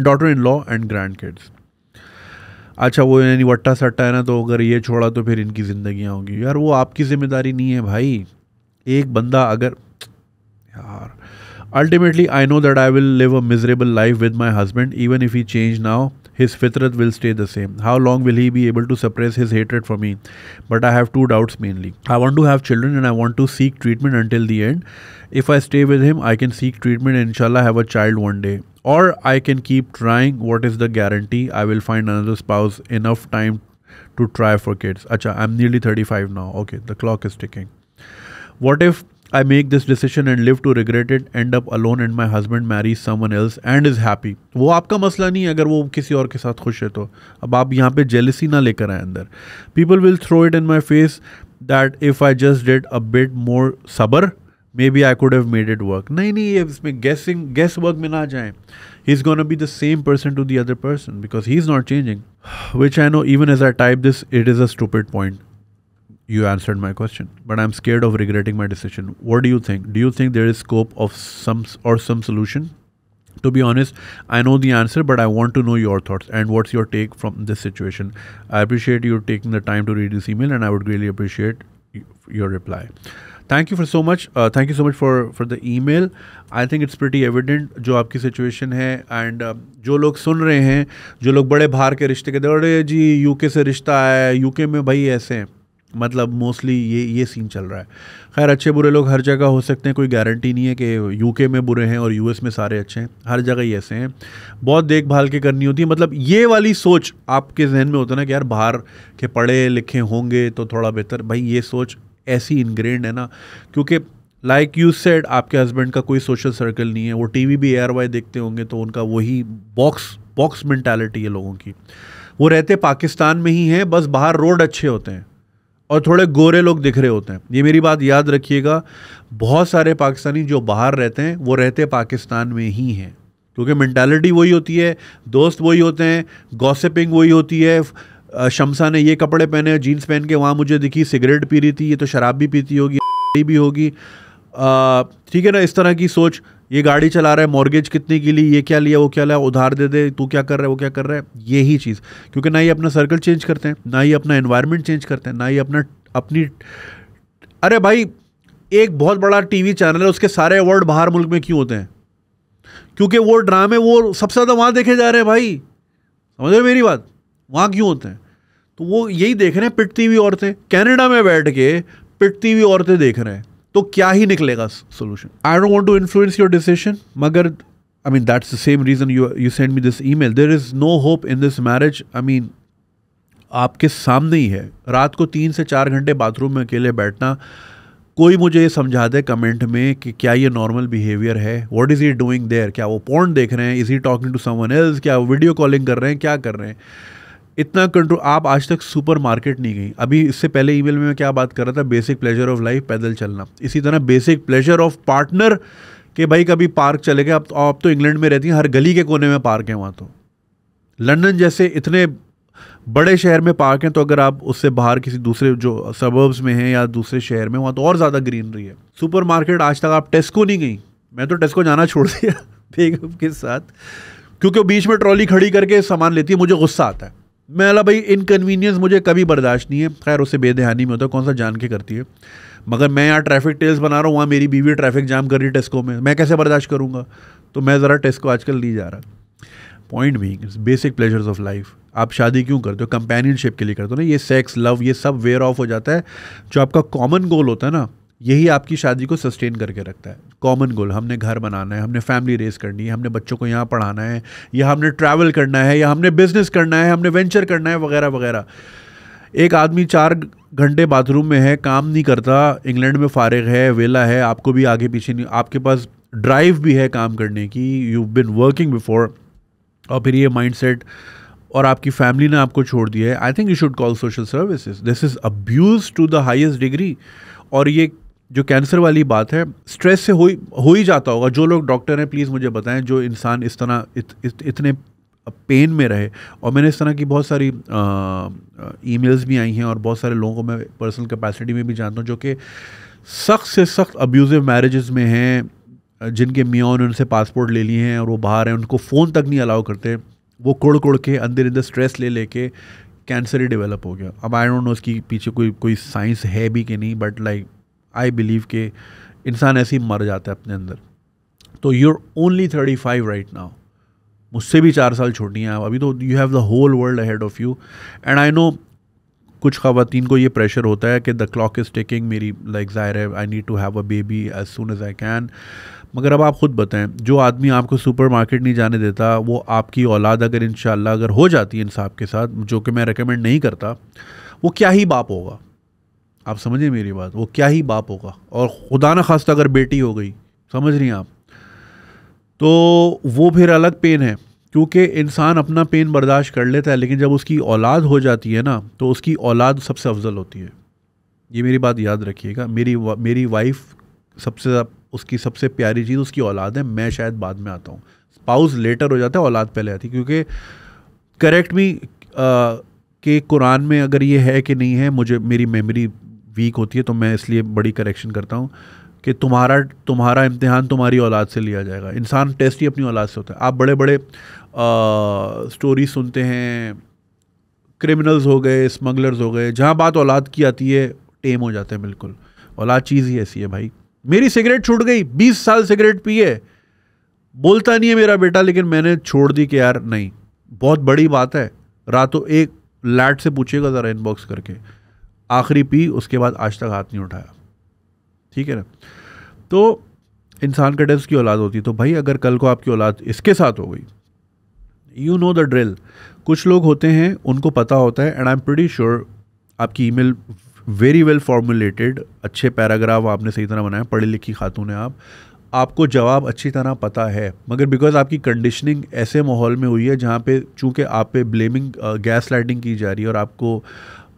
daughter in law and grandkids अच्छा वो यानी वट्टा सट्टा है ना तो अगर ये छोड़ा तो फिर इनकी ज़िंदगियाँ होंगी यार वो आपकी ज़िम्मेदारी नहीं है भाई एक बंदा अगर यार ultimately I know that I will live a miserable life with my husband even if he change now his fitrat will stay the same. How long will he be able to suppress his hatred for me? But I have two doubts mainly. I want to have children and I want to seek treatment until the end. If I stay with him, I can seek treatment and inshallah have a child one day. Or I can keep trying. What is the guarantee? I will find another spouse enough time to try for kids. Acha, I'm nearly 35 now. Okay, the clock is ticking. What if I make this decision and live to regret it, end up alone and my husband marries someone else and is happy. वो आपका मसला नहीं अगर वो किसी और के साथ खुश है तो अब आप यहाँ पे jealousy ना लेकर आए अंदर People will throw it in my face that if I just did a bit more सबर maybe I could have made it work. नहीं नहीं ये इसमें guessing guesswork work में ना जाए He's gonna be the same person to the other person because he's not changing. Which I know even as I type this, it is a stupid point you answered my question but i'm scared of regretting my decision what do you think do you think there is scope of some or some solution to be honest i know the answer but i want to know your thoughts and what's your take from this situation i appreciate you taking the time to read this email and i would really appreciate your reply Thank you for so much. Uh, thank you so much for for the email. I think it's pretty evident. जो आपकी situation है and uh, जो लोग सुन रहे हैं जो लोग बड़े बाहर के रिश्ते कहते हैं अरे जी यूके से रिश्ता आया यूके में भाई ऐसे मतलब मोस्टली ये ये सीन चल रहा है खैर अच्छे बुरे लोग हर जगह हो सकते हैं कोई गारंटी नहीं है कि यूके में बुरे हैं और यूएस में सारे अच्छे हैं हर जगह ही ऐसे हैं बहुत देखभाल के करनी होती है मतलब ये वाली सोच आपके जहन में होता है ना कि यार बाहर के पढ़े लिखे होंगे तो थोड़ा बेहतर भाई ये सोच ऐसी इनग्रेंड है ना क्योंकि लाइक यू सेड आपके हस्बैंड का कोई सोशल सर्कल नहीं है वो टीवी भी एयर वाई देखते होंगे तो उनका वही बॉक्स बॉक्स मैंटेलिटी है लोगों की वो रहते पाकिस्तान में ही हैं बस बाहर रोड अच्छे होते हैं और थोड़े गोरे लोग दिख रहे होते हैं ये मेरी बात याद रखिएगा बहुत सारे पाकिस्तानी जो बाहर रहते हैं वो रहते पाकिस्तान में ही हैं क्योंकि मैंटेलिटी वही होती है दोस्त वही होते हैं गॉसिपिंग वही होती है शमसा ने ये कपड़े पहने जीन्स पहन के वहाँ मुझे दिखी सिगरेट पी रही थी ये तो शराब भी पीती होगी [LAUGHS] भी होगी ठीक है ना इस तरह की सोच ये गाड़ी चला रहा है मॉर्गेज कितने के लिए ये क्या लिया वो क्या लिया उधार दे दे तू क्या कर रहा है वो क्या कर रहा है यही चीज़ क्योंकि ना ही अपना सर्कल चेंज करते हैं ना ही अपना एनवायरनमेंट चेंज करते हैं ना ही अपना अपनी अरे भाई एक बहुत बड़ा टीवी चैनल है उसके सारे अवार्ड बाहर मुल्क में क्यों होते हैं क्योंकि वो ड्रामे वो सबसे ज़्यादा वहाँ देखे जा रहे हैं भाई समझ रहे मेरी बात वहाँ क्यों होते हैं तो वो यही देख रहे हैं पिटती हुई औरतें कैनेडा में बैठ के पिटती हुई औरतें देख रहे हैं तो क्या ही निकलेगा solution I don't want to influence your decision मगर I mean that's the same reason you you send me this email there is no hope in this marriage I mean आपके सामने ही है रात को तीन से चार घंटे बाथरूम में अकेले बैठना कोई मुझे ये समझा दे कमेंट में कि क्या ये नॉर्मल बिहेवियर है what is he doing there क्या वो पॉन्ड देख रहे हैं is he talking to someone else क्या वो वीडियो कॉलिंग कर रहे हैं क्या कर रहे हैं इतना कंट्रोल आप आज तक सुपर मार्केट नहीं गई अभी इससे पहले ईमेल में मैं क्या बात कर रहा था बेसिक प्लेजर ऑफ लाइफ पैदल चलना इसी तरह बेसिक प्लेजर ऑफ पार्टनर के भाई कभी पार्क चले गए अब तो आप तो इंग्लैंड में रहती हैं हर गली के कोने में पार्क हैं वहाँ तो लंदन जैसे इतने बड़े शहर में पार्क हैं तो अगर आप उससे बाहर किसी दूसरे जो सबर्ब्स में हैं या दूसरे शहर में वहाँ तो और ज़्यादा ग्रीनरी है सुपरमार्केट आज तक आप टेस्को नहीं गई मैं तो टेस्को जाना छोड़ दिया [LAUGHS] बेगम के साथ क्योंकि बीच में ट्रॉली खड़ी करके सामान लेती है मुझे गुस्सा आता है मैं अला भाई इनकन्वीनियंस मुझे कभी बर्दाश्त नहीं है खैर उसे बेदहानी में होता है कौन सा जान के करती है मगर मैं यहाँ ट्रैफिक टेल्स बना रहा हूँ वहाँ मेरी बीवी ट्रैफिक जाम कर रही है टेस्को में मैं कैसे बर्दाश्त करूँगा तो मैं ज़रा टेस्को आजकल नहीं जा रहा point being basic pleasures of life आप शादी क्यों करते हो कंपेनियनशिप के लिए करते हो ना ये सेक्स लव ये सब वेयर ऑफ हो जाता है जो आपका कॉमन गोल होता है ना यही आपकी शादी को सस्टेन करके रखता है कॉमन गोल हमने घर बनाना है हमने फैमिली रेस करनी है हमने बच्चों को यहाँ पढ़ाना है या हमने ट्रैवल करना है या हमने बिजनेस करना है हमने वेंचर करना है वगैरह वगैरह एक आदमी चार घंटे बाथरूम में है काम नहीं करता इंग्लैंड में फारिग है वेला है आपको भी आगे पीछे नहीं आपके पास ड्राइव भी है काम करने की यू बिन वर्किंग बिफोर और फिर ये माइंड और आपकी फैमिली ने आपको छोड़ दिया है I think you should call social services this is abuse to the highest degree और ये जो कैंसर वाली बात है स्ट्रेस से हो ही हो ही जाता होगा जो लोग डॉक्टर हैं प्लीज़ मुझे बताएं जो इंसान इस तरह इत, इत, इतने पेन में रहे और मैंने इस तरह की बहुत सारी ईमेल्स भी आई हैं और बहुत सारे लोगों को मैं पर्सनल कैपेसिटी में भी जानता हूँ जो कि सख्त से सख्त अब्यूज़िव मैरिज़ में हैं जिनके मियाँ ने उनसे पासपोर्ट ले लिए हैं और वो बाहर हैं उनको फ़ोन तक नहीं अलाउ करते वो कुड़ कुड़ के अंदर अंदर स्ट्रेस ले लेके कैंसर ही डेवलप हो गया अब आई डोंट नो उसकी पीछे कोई कोई साइंस है भी कि नहीं बट लाइक आई बिलीव के इंसान ऐसे ही मर जाता है अपने अंदर तो you are only thirty five right now मुझसे भी चार साल छोटी हैं अभी तो you have the whole world ahead of you and I know कुछ खातन को ये प्रेशर होता है कि द क्लॉक इज़ टेकिंग मेरी लाइक ज़ाहिर है I need to have a baby as soon as I can मगर अब आप ख़ुद बताएं जो आदमी आपको सुपर मार्केट नहीं जाने देता वो आपकी औलाद अगर इन अगर हो जाती है इंसाफ के साथ जो कि मैं रिकमेंड नहीं करता वो क्या ही बाप होगा आप समझिए मेरी बात वो क्या ही बाप होगा और खुदा ना खास्ता अगर बेटी हो गई समझ रही आप तो वो फिर अलग पेन है क्योंकि इंसान अपना पेन बर्दाश्त कर लेता है लेकिन जब उसकी औलाद हो जाती है ना तो उसकी औलाद सबसे अफजल होती है ये मेरी बात याद रखिएगा मेरी वा, मेरी वाइफ सबसे उसकी सबसे प्यारी चीज़ उसकी औलाद है मैं शायद बाद में आता हूँ स्पाउस लेटर हो जाता है औलाद पहले आती क्योंकि करेक्ट मी कि कुरान में अगर ये है कि नहीं है मुझे मेरी मेमोरी वीक होती है तो मैं इसलिए बड़ी करेक्शन करता हूँ कि तुम्हारा तुम्हारा इम्तहान तुम्हारी औलाद से लिया जाएगा इंसान टेस्ट ही अपनी औलाद से होता है आप बड़े बड़े स्टोरी सुनते हैं क्रिमिनल्स हो गए स्मगलर्स हो गए जहाँ बात औलाद की आती है टेम हो जाते हैं बिल्कुल औलाद चीज़ ही ऐसी है भाई मेरी सिगरेट छूट गई बीस साल सिगरेट पिए बोलता नहीं है मेरा बेटा लेकिन मैंने छोड़ दी कि यार नहीं बहुत बड़ी बात है रातों एक लैट से पूछेगा ज़रा इनबॉक्स करके आखिरी पी उसके बाद आज तक हाथ नहीं उठाया ठीक है ना तो इंसान का डेस्क की औलाद होती है तो भाई अगर कल को आपकी औलाद इसके साथ हो गई यू नो द ड्रिल कुछ लोग होते हैं उनको पता होता है and I am pretty sure आपकी ईमेल वेरी वेल फॉर्मुलेटेड अच्छे पैराग्राफ आपने सही तरह बनाया पढ़ी लिखी खातून है आप आपको जवाब अच्छी तरह पता है मगर बिकॉज आपकी कंडीशनिंग ऐसे माहौल में हुई है जहाँ पे चूँकि आप पे ब्लेमिंग गैस लाइटिंग की जा रही है और आपको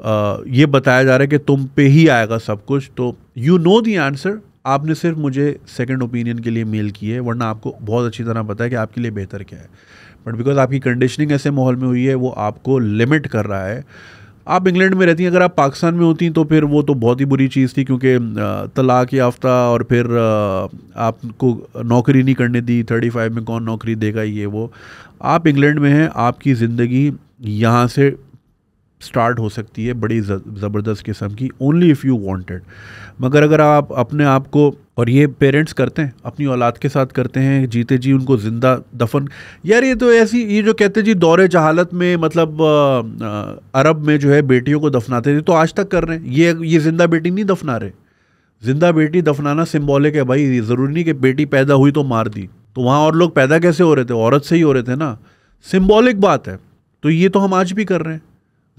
ये बताया जा रहा है कि तुम पे ही आएगा सब कुछ तो यू नो दी आंसर आपने सिर्फ मुझे सेकंड ओपिनियन के लिए मेल की है वरना आपको बहुत अच्छी तरह पता है कि आपके लिए बेहतर क्या है बट बिकॉज आपकी कंडीशनिंग ऐसे माहौल में हुई है वो आपको लिमिट कर रहा है आप इंग्लैंड में रहती हैं अगर आप पाकिस्तान में होती तो फिर वो तो बहुत ही बुरी चीज़ थी क्योंकि तलाक याफ्ता और फिर आपको नौकरी नहीं करने दी थर्टी फाइव में कौन नौकरी देगा ये वो आप इंग्लैंड में हैं आपकी ज़िंदगी यहाँ से स्टार्ट हो सकती है बड़ी ज़बरदस्त किस्म की ओनली इफ़ यू वांटेड मगर अगर आप अपने आप को और ये पेरेंट्स करते हैं अपनी औलाद के साथ करते हैं जीते जी उनको ज़िंदा दफन यार ये तो ऐसी ये जो कहते जी दौरे जहालत में मतलब आ, आ, अरब में जो है बेटियों को दफनाते थे तो आज तक कर रहे हैं ये ये ज़िंदा बेटी नहीं दफना रहे ज़िंदा बेटी दफनाना सिम्बॉलिक है भाई ज़रूरी नहीं कि बेटी पैदा हुई तो मार दी तो वहाँ और लोग पैदा कैसे हो रहे थे औरत से ही हो रहे थे ना सिम्बॉलिक बात है तो ये तो हम आज भी कर रहे हैं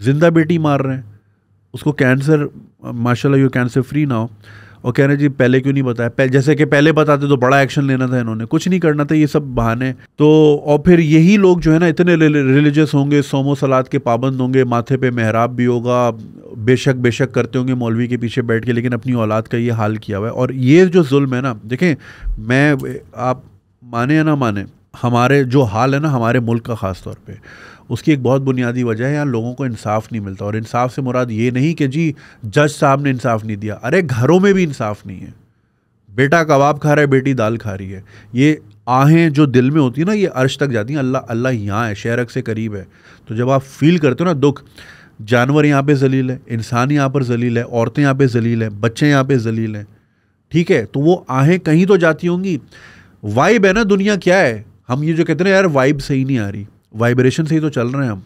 ज़िंदा बेटी मार रहे हैं उसको कैंसर माशाल्लाह यू कैंसर फ्री ना हो और कह रहे हैं जी पहले क्यों नहीं बताया जैसे कि पहले बताते तो बड़ा एक्शन लेना था इन्होंने कुछ नहीं करना था ये सब बहाने तो और फिर यही लोग जो है ना इतने रिलीजियस होंगे सोमो सलाद के पाबंद होंगे माथे पे मेहराब भी होगा बेशक बेशक करते होंगे मौलवी के पीछे बैठ के लेकिन अपनी औलाद का ये हाल किया हुआ है और ये जो जुल्म है ना देखें मैं आप माने या ना माने हमारे जो हाल है ना हमारे मुल्क का ख़ास तौर पर उसकी एक बहुत बुनियादी वजह है यहाँ लोगों को इंसाफ नहीं मिलता और इंसाफ से मुराद ये नहीं कि जी जज साहब ने इंसाफ नहीं दिया अरे घरों में भी इंसाफ नहीं है बेटा कबाब खा रहा है बेटी दाल खा रही है ये आहें जो दिल में होती है ना ये अर्श तक जाती हैं अल्लाह अल्लाह यहाँ है शहरक से करीब है तो जब आप फील करते हो ना दुख जानवर यहाँ पे जलील है इंसान यहाँ पर जलील है औरतें यहाँ पे जलील हैं बच्चे यहाँ पे जलील हैं ठीक है तो वो आहें कहीं तो जाती होंगी वाइब है ना दुनिया क्या है हम ये जो कहते हैं यार वाइब सही नहीं आ रही वाइब्रेशन से ही तो चल रहे हैं हम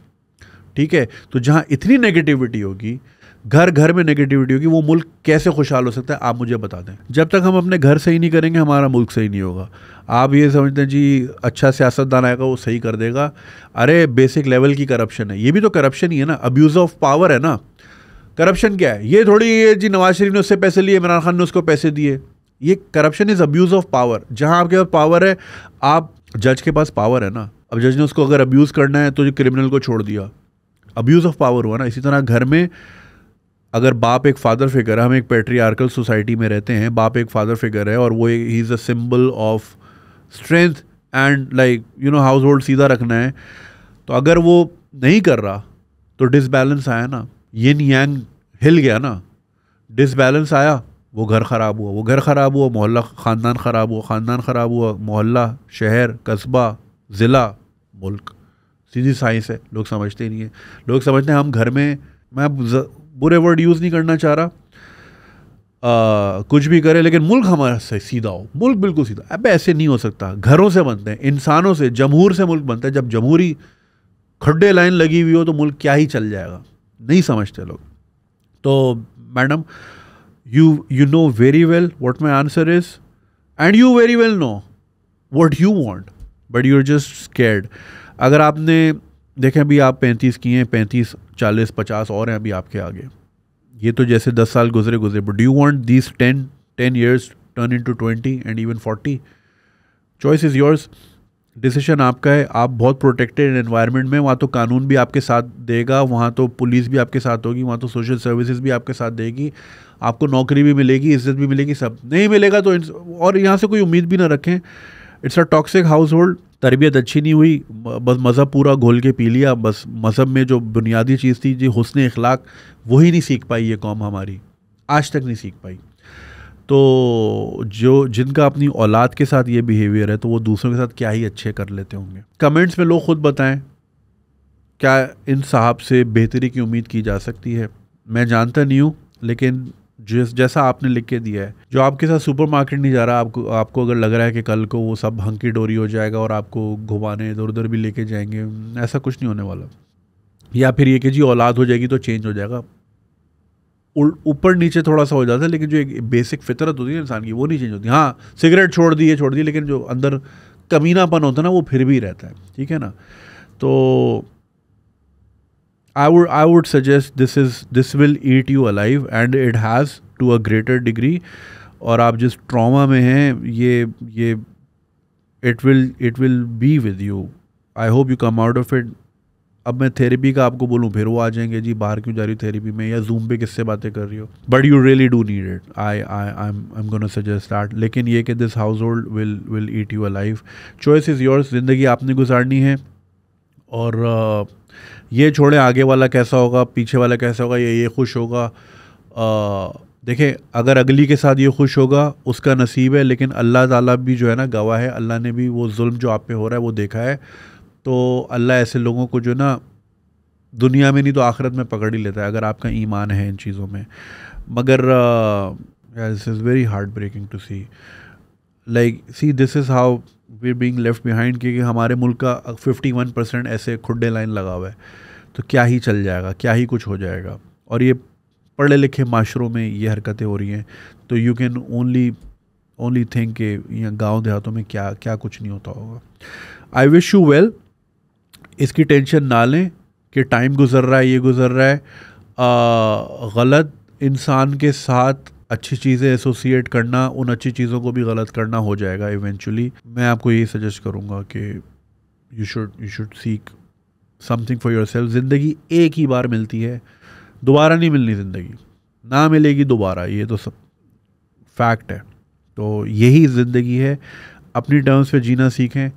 ठीक है तो जहाँ इतनी नेगेटिविटी होगी घर घर में नेगेटिविटी होगी वो मुल्क कैसे खुशहाल हो सकता है आप मुझे बता दें जब तक हम अपने घर सही नहीं करेंगे हमारा मुल्क सही नहीं होगा आप ये समझते हैं जी अच्छा सियासतदान आएगा वो सही कर देगा अरे बेसिक लेवल की करप्शन है ये भी तो करप्शन ही है ना अब्यूज़ ऑफ पावर है ना करप्शन क्या है ये थोड़ी ये जी नवाज शरीफ ने उससे पैसे लिए इमरान खान ने उसको पैसे दिए ये corruption is abuse of power जहाँ आपके पास पावर है आप जज के पास पावर है ना अब जज ने उसको अगर अब्यूज़ करना है तो जो क्रिमिनल को छोड़ दिया अब्यूज़ ऑफ पावर हुआ ना इसी तरह घर में अगर बाप एक फादर फिगर है हम एक पेट्रियार्कल सोसाइटी में रहते हैं बाप एक फादर फिगर है और वो he is a symbol of strength and like you know household सीधा रखना है तो अगर वो नहीं कर रहा तो डिसबैलेंस आया ना यिन यांग हिल गया ना डिसबैलेंस आया वो घर ख़राब हुआ वो घर ख़राब हुआ मोहल्ला ख़ानदान ख़राब हुआ ख़ानदान ख़राब हुआ मोहल्ला शहर कस्बा ज़िला मुल्क सीधी साइंस है लोग समझते नहीं है लोग समझते हैं हम घर में मैं बुरे वर्ड यूज़ नहीं करना चाह रहा आ, कुछ भी करे लेकिन मुल्क हमारे से सीधा हो मुल्क बिल्कुल सीधा अब ऐसे नहीं हो सकता घरों से बनते हैं इंसानों से जमहूर से मुल्क बनता है जब जमहूरी खड्डे लाइन लगी हुई हो तो मुल्क क्या ही चल जाएगा नहीं समझते लोग तो madam you you know very well what my answer is and you very well know what you want but you are just scared अगर आपने देखें अभी आप पैंतीस किए हैं पैंतीस चालीस पचास और हैं अभी आपके आगे ये तो जैसे दस साल गुजरे गुजरे but you want this ten ten years turn into twenty and even forty choice is yours decision आपका है आप बहुत प्रोटेक्टेड इन्वायरमेंट में वहाँ तो कानून भी आपके साथ देगा वहाँ तो पुलिस भी आपके साथ होगी वहाँ तो सोशल सर्विसेज भी आपके साथ देगी आपको नौकरी भी मिलेगी इज्जत भी मिलेगी सब नहीं मिलेगा तो और यहाँ से कोई उम्मीद भी ना रखें it's a toxic household तरबियत अच्छी नहीं हुई बस मज़हब पूरा घोल के पी लिया बस मज़हब में जो बुनियादी चीज़ थी जी हसन अखलाक वही नहीं सीख पाई ये कौम हमारी आज तक नहीं सीख पाई तो जो जिनका अपनी औलाद के साथ ये बिहेवियर है तो वो दूसरों के साथ क्या ही अच्छे कर लेते होंगे कमेंट्स में लोग ख़ुद बताएं क्या इन साहब से बेहतरी की उम्मीद की जा सकती है मैं जानता नहीं हूँ लेकिन जिस जैसा आपने लिख के दिया है जो आपके साथ सुपरमार्केट नहीं जा रहा आपको आपको अगर लग रहा है कि कल को वो सब हंकी डोरी हो जाएगा और आपको घुमाने इधर उधर भी लेके जाएंगे ऐसा कुछ नहीं होने वाला या फिर ये कि जी औलाद हो जाएगी तो चेंज हो जाएगा ऊपर नीचे थोड़ा सा हो जाता है लेकिन जो एक बेसिक फितरत होती है इंसान की वो नहीं चेंज होती हाँ सिगरेट छोड़ दिए छोड़ दिए लेकिन जो अंदर कमीनापन होता है ना वो फिर भी रहता है ठीक है ना तो I would I would suggest this is this will eat you alive and it has to a greater degree और आप जिस ट्रामा में हैं ये ये it will it will be with you I hope you come out of it अब मैं therapy का आपको बोलूँ फिर वो आ जाएंगे जी बाहर क्यों जा रही हो थेरेपी में या जूम पे किससे बातें कर रही हो but you really do need it I I I am I am gonna suggest that लेकिन ये कि this household will will eat you a life choice is your ज़िंदगी आपने गुजारनी है और uh, ये छोड़े आगे वाला कैसा होगा पीछे वाला कैसा होगा ये ये खुश होगा देखें अगर अगली के साथ ये खुश होगा उसका नसीब है लेकिन अल्लाह ताला भी जो है ना गवाह है अल्लाह ने भी वो जुल्म जो आप पे हो रहा है वो देखा है तो अल्लाह ऐसे लोगों को जो ना दुनिया में नहीं तो आखिरत में पकड़ ही लेता है अगर आपका ईमान है इन चीज़ों में मगर this is very hard breaking to see like see this is how we being left behind क्योंकि हमारे मुल्क का फिफ्टी वन परसेंट ऐसे खुडे लाइन लगा हुआ है तो क्या ही चल जाएगा क्या ही कुछ हो जाएगा और ये पढ़े लिखे माशरों में ये हरकतें हो रही हैं तो you can only only think के यहाँ गाँव देहातों में क्या क्या कुछ नहीं होता होगा आई विश यू वेल इसकी टेंशन ना लें कि टाइम गुजर रहा है ये गुजर रहा है आ, गलत इंसान के साथ अच्छी चीज़ें एसोसिएट करना उन अच्छी चीज़ों को भी गलत करना हो जाएगा इवेंचुअली मैं आपको यही सजेस्ट करूँगा कि you should you should seek something for yourself ज़िंदगी एक ही बार मिलती है दोबारा नहीं मिलनी ज़िंदगी ना मिलेगी दोबारा ये तो सब फैक्ट है तो यही ज़िंदगी है अपनी टर्म्स पे जीना सीखें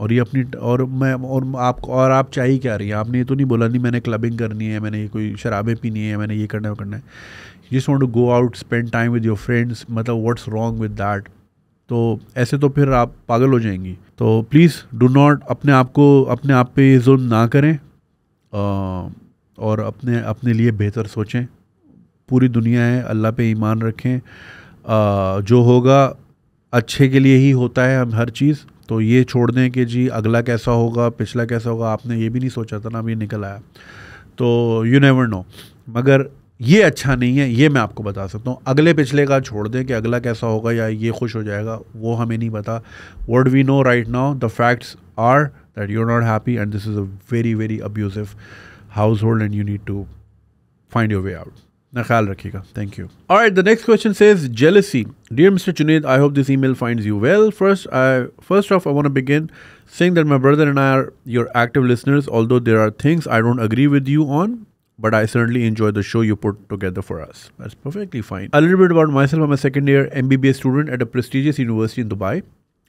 और ये अपनी और मैं और आप और आप चाहिए क्या रही है आपने ये तो नहीं बोला नहीं मैंने क्लबिंग करनी है मैंने ये कोई शराबें पीनी है मैंने ये करना है वो करना है जिस want to go out spend time with your friends मतलब व्हाट्स रॉन्ग विद दैट तो ऐसे तो फिर आप पागल हो जाएंगी तो प्लीज़ डू नॉट अपने आप को अपने आप पे जुल्म ना करें आ, और अपने अपने लिए बेहतर सोचें पूरी दुनिया है अल्लाह पे ईमान रखें आ, जो होगा अच्छे के लिए ही होता है हम हर चीज़ तो ये छोड़ दें कि जी अगला कैसा होगा पिछला कैसा होगा आपने ये भी नहीं सोचा था ना अभी निकल आया तो यू नेवर नो मगर ये अच्छा नहीं है ये मैं आपको बता सकता हूँ अगले पिछले का छोड़ दें कि अगला कैसा होगा या ये खुश हो जाएगा वो हमें नहीं पता what we know right now the facts are that you are not happy and this is a very very abusive household and you need to find your way out ना ख्याल रखिएगा थैंक यू और the next question says jealousy dear mister Chuneet I hope this email find you well first I first of I want begin sing that my brother and I are your active listeners although there are things I don't agree with you on but I certainly enjoy the show you put together for us. That's perfectly fine. A little bit about myself. I'm a second year MBBS student at a prestigious university in Dubai.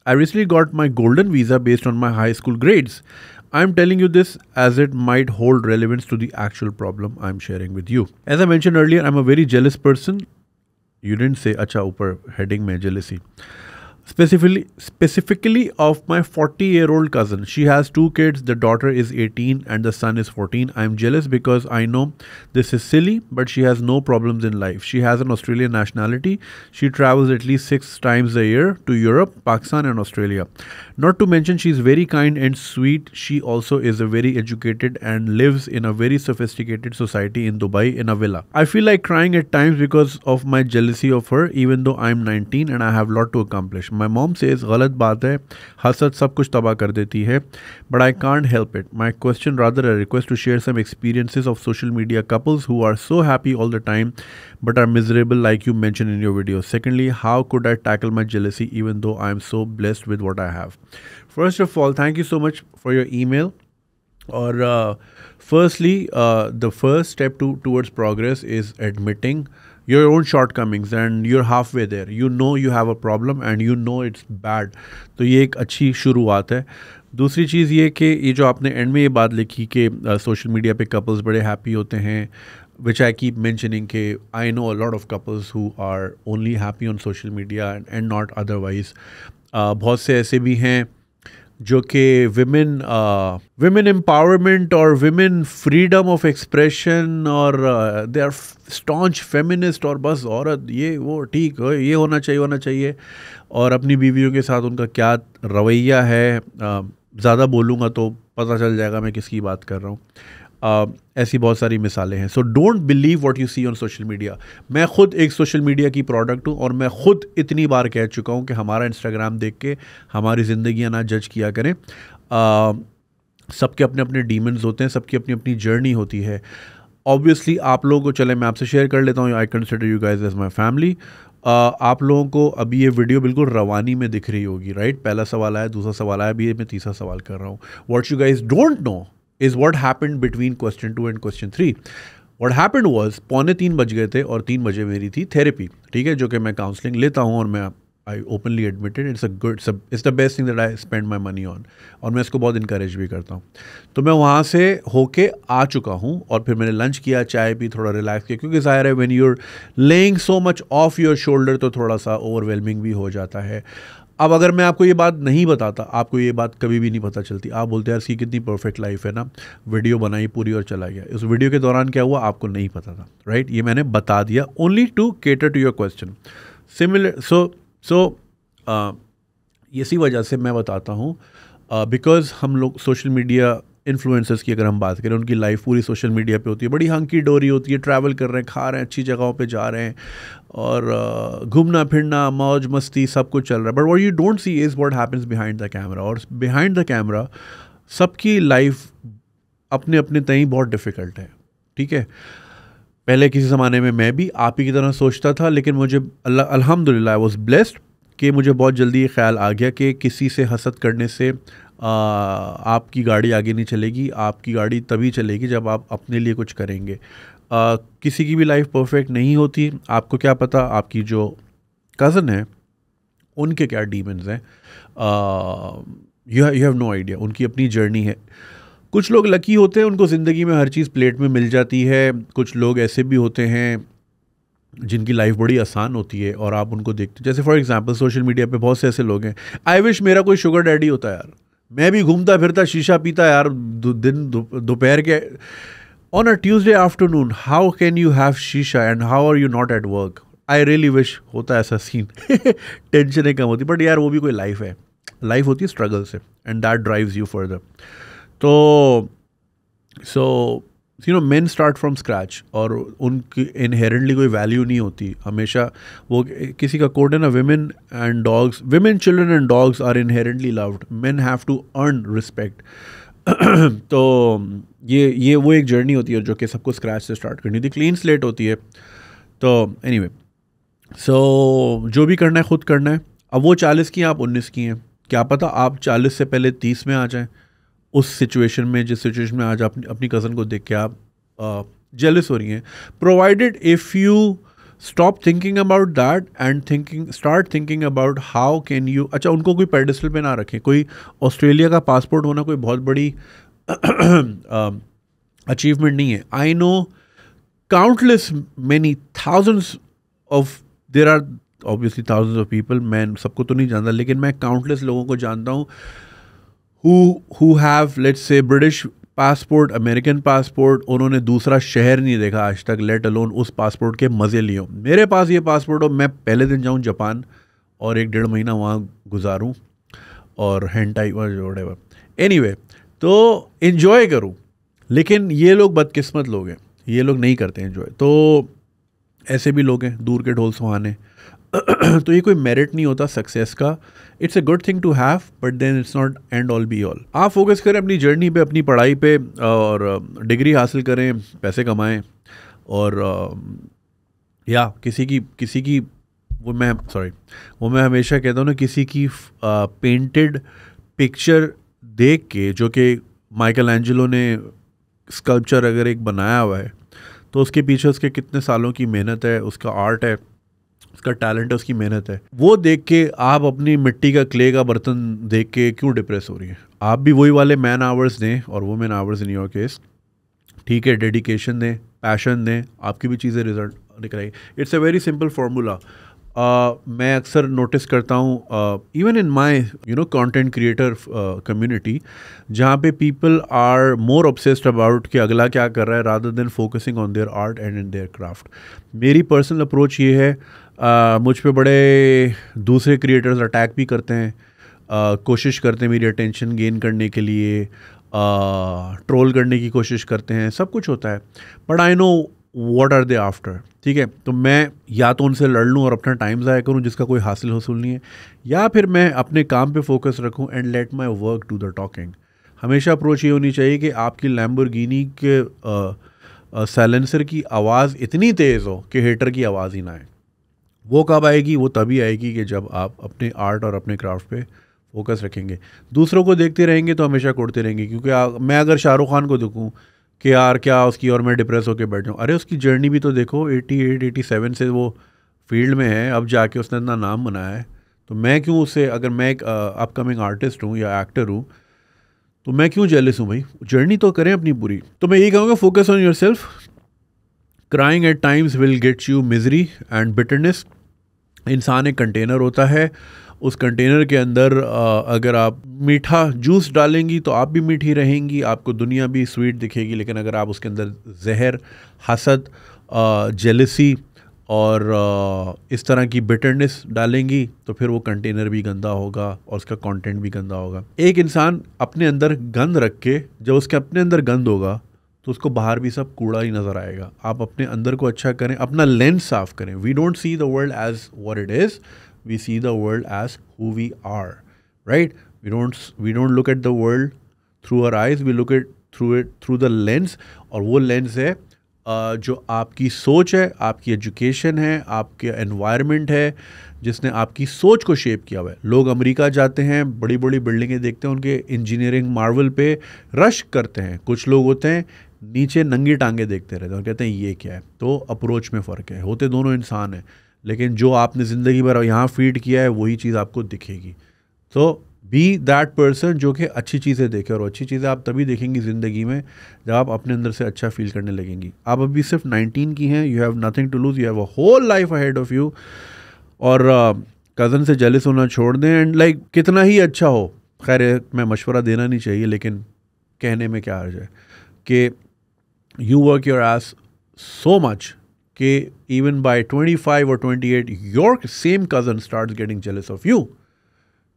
I recently got my golden visa based on my high school grades. I'm telling you this as it might hold relevance to the actual problem I'm sharing with you. As I mentioned earlier, I'm a very jealous person. You didn't say acha upar heading mein jealousy specifically specifically of my 40 year old cousin she has two kids the daughter is 18 and the son is 14 i'm jealous because i know this is silly but she has no problems in life she has an australian nationality she travels at least 6 times a year to europe pakistan and australia not to mention she's very kind and sweet she also is a very educated and lives in a very sophisticated society in dubai in a villa i feel like crying at times because of my jealousy of her even though i'm 19 and i have a lot to accomplish मोम से says गलत बात है हसरत सब कुछ तबाह कर देती है but I can't help it my question rather I request to share some experiences of social media couples who are so happy all the time but are miserable like you mention in your video secondly how could I tackle my jealousy even though I am so blessed with what I have first of all thank you so much for your E mail और firstly the first step to towards progress is admitting your own shortcomings and you're halfway there you know you have a problem and you know it's bad तो ये एक अच्छी शुरुआत है दूसरी चीज़ ये कि ये जो आपने एंड में ये बात लिखी कि सोशल मीडिया पे कपल्स बड़े हैप्पी होते हैं which I keep mentioning ke I know a lot of couples who are only happy on social media and, and not otherwise uh, बहुत से ऐसे भी हैं जो कि विमेन विमेन एम्पावरमेंट और विमेन फ्रीडम ऑफ एक्सप्रेशन और दे आर स्टॉन्च फेमिनिस्ट और बस औरत ये वो ठीक है ये होना चाहिए होना चाहिए और अपनी बीवियों के साथ उनका क्या रवैया है uh, ज़्यादा बोलूँगा तो पता चल जाएगा मैं किसकी बात कर रहा हूँ ऐसी बहुत सारी मिसालें हैं so don't believe what you see on social media मैं खुद एक सोशल मीडिया की प्रोडक्ट हूँ और मैं खुद इतनी बार कह चुका हूँ कि हमारा इंस्टाग्राम देख के हमारी ज़िंदियाँ ना जज किया करें सबके अपने अपने डीमेंट्स होते हैं सबकी अपनी अपनी जर्नी होती है ऑब्वियसली आप लोगों को चले मैं आपसे शेयर कर लेता हूँ I consider you guys as my family आप लोगों को अभी ये वीडियो बिल्कुल रवानी में दिख रही होगी राइट पहला सवाल आया दूसरा सवाल आया अभी मैं तीसरा सवाल कर रहा हूँ what you guys don't know is what happen between question two and question three what happen was पौने तीन बज गए थे और तीन बजे मेरी थी थेरेपी ठीक है जो कि मैं काउंसलिंग लेता हूँ और मैं I openly admitted it's a good it's the best thing that I spend my money on और मैं इसको बहुत इंकरेज भी करता हूँ तो मैं वहाँ से होके आ चुका हूँ और फिर मैंने लंच किया चाय पी थोड़ा रिलैक्स किया क्योंकि ज़ाहिर है when you're laying so much of your shoulder तो थोड़ा सा ओवरवेलमिंग भी हो जाता है अब अगर मैं आपको ये बात नहीं बताता आपको ये बात कभी भी नहीं पता चलती आप बोलते हैं इसकी कितनी परफेक्ट लाइफ है ना वीडियो बनाई पूरी और चला गया उस वीडियो के दौरान क्या हुआ आपको नहीं पता था राइट ये मैंने बता दिया only to cater to your question similar so so इसी वजह से मैं बताता हूँ बिकॉज uh, हम लोग सोशल मीडिया इन्फ्लुएंसर्स की अगर हम बात करें उनकी लाइफ पूरी सोशल मीडिया पे होती है बड़ी हंकी डोरी होती है ट्रैवल कर रहे हैं खा रहे हैं अच्छी जगहों पे जा रहे हैं और uh, घूमना फिरना मौज मस्ती सब कुछ चल रहा है but what you don't see is what happens behind the camera और बिहाइंड द कैमरा सबकी लाइफ अपने अपने तय बहुत डिफ़िकल्ट है ठीक है पहले किसी ज़माने में मैं भी आप ही की तरह सोचता था लेकिन मुझे अलहमदिल्ला आई वॉज ब्लेस्ड कि मुझे बहुत जल्दी ये ख्याल आ गया कि किसी से हसद करने से आ, uh, आपकी गाड़ी आगे नहीं चलेगी आपकी गाड़ी तभी चलेगी जब आप अपने लिए कुछ करेंगे आ, किसी की भी लाइफ परफेक्ट नहीं होती आपको क्या पता आपकी जो कज़न है उनके क्या डीमेंस हैं you you have no idea उनकी अपनी जर्नी है कुछ लोग लकी होते हैं उनको ज़िंदगी में हर चीज़ प्लेट में मिल जाती है कुछ लोग ऐसे भी होते हैं जिनकी लाइफ बड़ी आसान होती है और आप उनको देखते जैसे फॉर एग्जांपल सोशल मीडिया पे बहुत से ऐसे लोग हैं आई विश मेरा कोई शुगर डैडी होता यार मैं भी घूमता फिरता शीशा पीता यार दिन दोपहर के on a Tuesday afternoon, how can you have shisha and how are you not at work? I really wish hota aisa scene. [LAUGHS] Tension hai kam hoti. But yaar, wo bhi koi life hai. Life hoti hai struggle se. And that drives you further. So, you know, men start from scratch. Aur inherently koi value nahi hoti. Hamesha, wo kisi ka quote hai na, women and dogs, women, children and dogs are inherently loved. Men have to earn respect. [CLEARS THROAT] तो ये ये वो एक journey होती है जो कि सबको स्क्रैच से स्टार्ट करनी होती है क्लीन स्लेट होती है तो एनी anyway, सो so, जो भी करना है ख़ुद करना है अब वो चालीस की आप उन्नीस की हैं क्या पता आप चालीस से पहले तीस में आ जाएं उस सिचुएशन में जिस सिचुएशन में आज आप अपनी कज़न को देख के आप जेलिस हो रही हैं provided if you stop thinking about that and thinking start thinking about how can you अच्छा उनको कोई पेडिसल पे ना रखें कोई ऑस्ट्रेलिया का पासपोर्ट होना कोई बहुत बड़ी अचीवमेंट [CLEARS THROAT] um, नहीं है I know countless many thousands of there are obviously thousands of people मैं सबको तो नहीं जानता लेकिन मैं काउंटलेस लोगों को जानता हूँ who have let's say British passport American passport उन्होंने दूसरा शहर नहीं देखा आज तक लेट अलोन उस पासपोर्ट के मज़े लिए मेरे पास ये पासपोर्ट हो मैं पहले दिन जाऊँ जापान और एक डेढ़ महीना वहाँ गुजारूँ और hand type whatever any anyway, तो इन्जॉय करूँ लेकिन ये लोग बदकिस्मत लोग हैं ये लोग नहीं करते इन्जॉय तो ऐसे भी लोग हैं दूर के ढोल सुहाने [CLEARS THROAT] तो ये कोई मेरिट नहीं होता सक्सेस का it's a good thing to have but then it's not end all be all आप फोकस करें अपनी जर्नी पे अपनी पढ़ाई पे और डिग्री हासिल करें पैसे कमाएं और या किसी की किसी की वो मैं सॉरी वो मैं हमेशा कहता हूँ ना किसी की पेंटेड पिक्चर देख के जो कि माइकल एंजलो ने स्कल्पचर अगर एक बनाया हुआ है तो उसके पीछे उसके कितने सालों की मेहनत है उसका आर्ट है उसका टैलेंट है उसकी मेहनत है वो देख के आप अपनी मिट्टी का क्ले का बर्तन देख के क्यों डिप्रेस हो रही है आप भी वही वाले मैन आवर्स दें और वो man hours in your case ठीक है डेडिकेशन दें पैशन दें आपकी भी चीज़ें रिजल्ट निकलेगी it's a very simple formula मैं अक्सर नोटिस करता हूँ even in my you know content creator community जहाँ पे people are more obsessed about कि अगला क्या कर रहा है rather than focusing on their art and in their craft मेरी पर्सनल अप्रोच ये है मुझ पर बड़े दूसरे क्रिएटर्स अटैक भी करते हैं आ, कोशिश करते हैं मेरी अटेंशन गेन करने के लिए ट्रोल करने की कोशिश करते हैं सब कुछ होता है but I know what are they after ठीक है तो मैं या तो उनसे लड़ लूँ और अपना टाइम ज़ाया करूँ जिसका कोई हासिल हसूल नहीं है या फिर मैं अपने काम पे फोकस रखूँ and let my work to the talking हमेशा अप्रोच ये होनी चाहिए कि आपकी लैम्बोर्गिनी के साइलेंसर की आवाज़ इतनी तेज़ हो कि हेटर की आवाज़ ही ना आए वो कब आएगी वो तभी आएगी कि जब आप अपने आर्ट और अपने क्राफ्ट पे फोकस रखेंगे दूसरों को देखते रहेंगे तो हमेशा कोड़ते रहेंगे क्योंकि आ, मैं अगर शाहरुख खान को देखूँ कि यार क्या उसकी और मैं डिप्रेस होकर बैठ जाऊँ अरे उसकी जर्नी भी तो देखो एटी सेवन से वो फील्ड में है अब जाके उसने इतना नाम बनाया है तो मैं क्यों उससे अगर मैं एक अपकमिंग आर्टिस्ट हूँ या एक्टर हूँ तो मैं क्यों जेलिस हूँ भाई जर्नी तो करें अपनी पूरी तो मैं यही कहूँगा focus on yourself crying at times will gets you misery and bitterness इंसान एक कंटेनर होता है उस कंटेनर के अंदर अगर आप मीठा जूस डालेंगी तो आप भी मीठी रहेंगी आपको दुनिया भी स्वीट दिखेगी लेकिन अगर आप उसके अंदर जहर हसद जेलसी और इस तरह की बिटरनेस डालेंगी तो फिर वो कंटेनर भी गंदा होगा और उसका कंटेंट भी गंदा होगा एक इंसान अपने अंदर गंद रख के जब उसके अपने अंदर गंद होगा तो उसको बाहर भी सब कूड़ा ही नज़र आएगा आप अपने अंदर को अच्छा करें अपना लेंस साफ करें we don't see the world as what it is we see the world as who we are right we don't we don't look at the world through our eyes we look at through it through the lens और वो lens है जो आपकी सोच है आपकी education है आपके एनवायरनमेंट है जिसने आपकी सोच को शेप किया हुआ है लोग अमेरिका जाते हैं बड़ी बड़ी बिल्डिंगें देखते हैं उनके इंजीनियरिंग मार्वल पे रश करते हैं कुछ लोग होते हैं नीचे नंगी टांगे देखते रहते हैं और कहते हैं ये क्या है तो अप्रोच में फ़र्क है होते दोनों इंसान हैं लेकिन जो आपने ज़िंदगी भर यहाँ फीड किया है वही चीज़ आपको दिखेगी तो बी दैट पर्सन जो कि अच्छी चीज़ें देखे और अच्छी चीज़ें आप तभी देखेंगी ज़िंदगी में जब आप अपने अंदर से अच्छा फील करने लगेंगी आप अभी सिर्फ नाइनटीन की हैं you have nothing to lose you have a whole life ahead of you और कज़न uh, से जलिस होना छोड़ दें एंड लाइक कितना ही अच्छा हो खैर मैं मशवरा देना नहीं चाहिए लेकिन कहने में क्या हर्ज है कि you work your ass so much even by 25 or 28 your same cousin starts getting jealous of you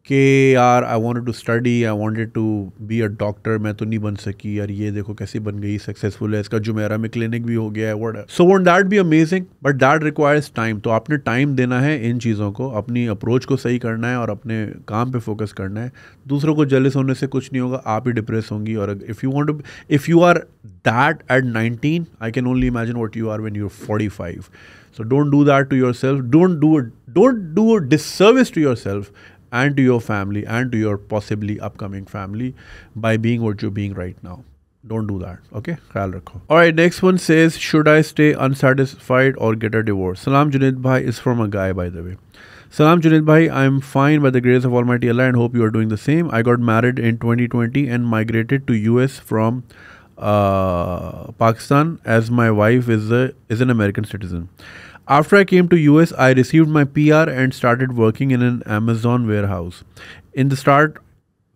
कि यार I want to study I wanted to be a doctor मैं तो नहीं बन सकी यार ये देखो कैसे बन गई सक्सेसफुल है इसका जुमेरा में क्लिनिक भी हो गया है word so want that be amazing but that requires time तो आपने टाइम देना है इन चीज़ों को अपनी अप्रोच को सही करना है और अपने काम पे फोकस करना है दूसरों को जलिस होने से कुछ नहीं होगा आप ही डिप्रेस होंगी और if you want if you are that at nineteen I can only imagine what you are when you're forty five so don't do that to yourself don't do don't do a disservice to yourself and to your family and to your possibly upcoming family by being what you're being right now. Don't do that. Okay? Khayal rakho. Alright, next one says, Should I stay unsatisfied or get a divorce? Salam Junaid Bhai is from a guy, by the way. Salam Junaid Bhai, I'm fine by the grace of Almighty Allah and hope you are doing the same. I got married in 2020 and migrated to US from uh, Pakistan as my wife is a is an American citizen. After I came to US, I received my PR and started working in an Amazon warehouse. In the start,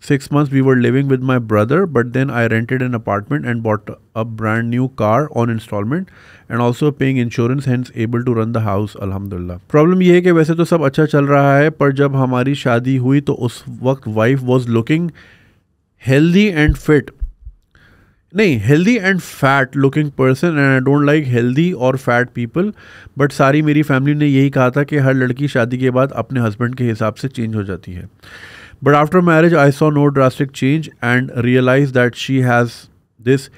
six months we were living with my brother, but then I rented an apartment and bought a brand new car on installment and also paying insurance, hence able to run the house alhamdulillah. Problem ये है कि वैसे तो सब अच्छा चल रहा है पर जब हमारी शादी हुई तो उस वक्त wife was looking healthy and fit नहीं healthy and fat looking person and I don't like healthy और फैट पीपल बट सारी मेरी फैमिली ने यही कहा था कि हर लड़की शादी के बाद अपने हस्बैंड के हिसाब से चेंज हो जाती है but after marriage I saw no drastic change and realise that she has this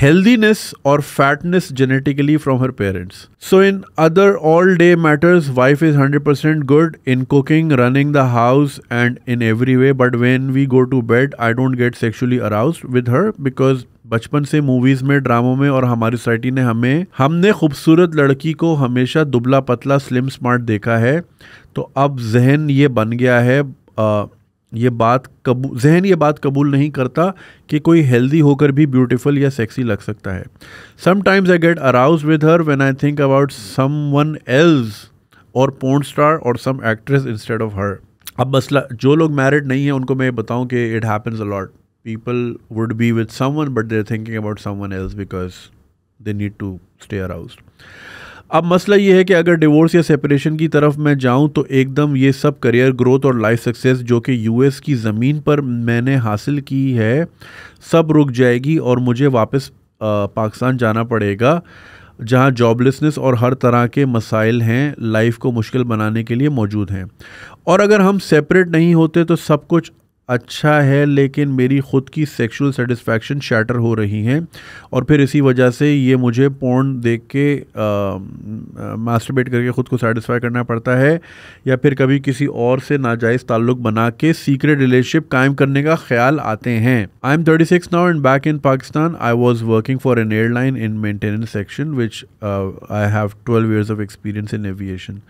healthiness और fatness genetically from her parents so in other all day matters wife is hundred percent good in cooking running the house and in every way but when we go to bed I don't get sexually arouse with her because बचपन से movies में ड्रामों में और हमारी society ने हमें हमने खूबसूरत लड़की को हमेशा दुबला पतला स्लिम स्मार्ट देखा है तो अब जहन ये बन गया है आ, ये बात कबू जहन ये बात कबूल नहीं करता कि कोई हेल्दी होकर भी ब्यूटीफुल या सेक्सी लग सकता है sometimes I get arouse with her when I think about someone else और पोर्न स्टार और some actress instead of her अब मसला जो लोग मैरिड नहीं है उनको मैं बताऊं कि it happens a lot people would be with someone but they're thinking about someone else because they need to stay aroused. अब मसला ये है कि अगर डिवोर्स या सेपरेशन की तरफ मैं जाऊं तो एकदम ये सब करियर ग्रोथ और लाइफ सक्सेस जो कि यूएस की ज़मीन पर मैंने हासिल की है सब रुक जाएगी और मुझे वापस पाकिस्तान जाना पड़ेगा जहां जॉबलेसनेस और हर तरह के मसाइल हैं लाइफ को मुश्किल बनाने के लिए मौजूद हैं और अगर हम सेपरेट नहीं होते तो सब कुछ अच्छा है लेकिन मेरी ख़ुद की सेक्सुअल सेटिस्फैक्शन शैटर हो रही हैं और फिर इसी वजह से ये मुझे पोर्न देख के मास्टरबेट करके ख़ुद को सेटिस्फाई करना पड़ता है या फिर कभी किसी और से नाजायज़ ताल्लुक बना के सीक्रेट रिलेशनशिप कायम करने का ख्याल आते हैं I am thirty six now and back in Pakistan I was working for an airline in maintenance section which I have twelve years of experience in aviation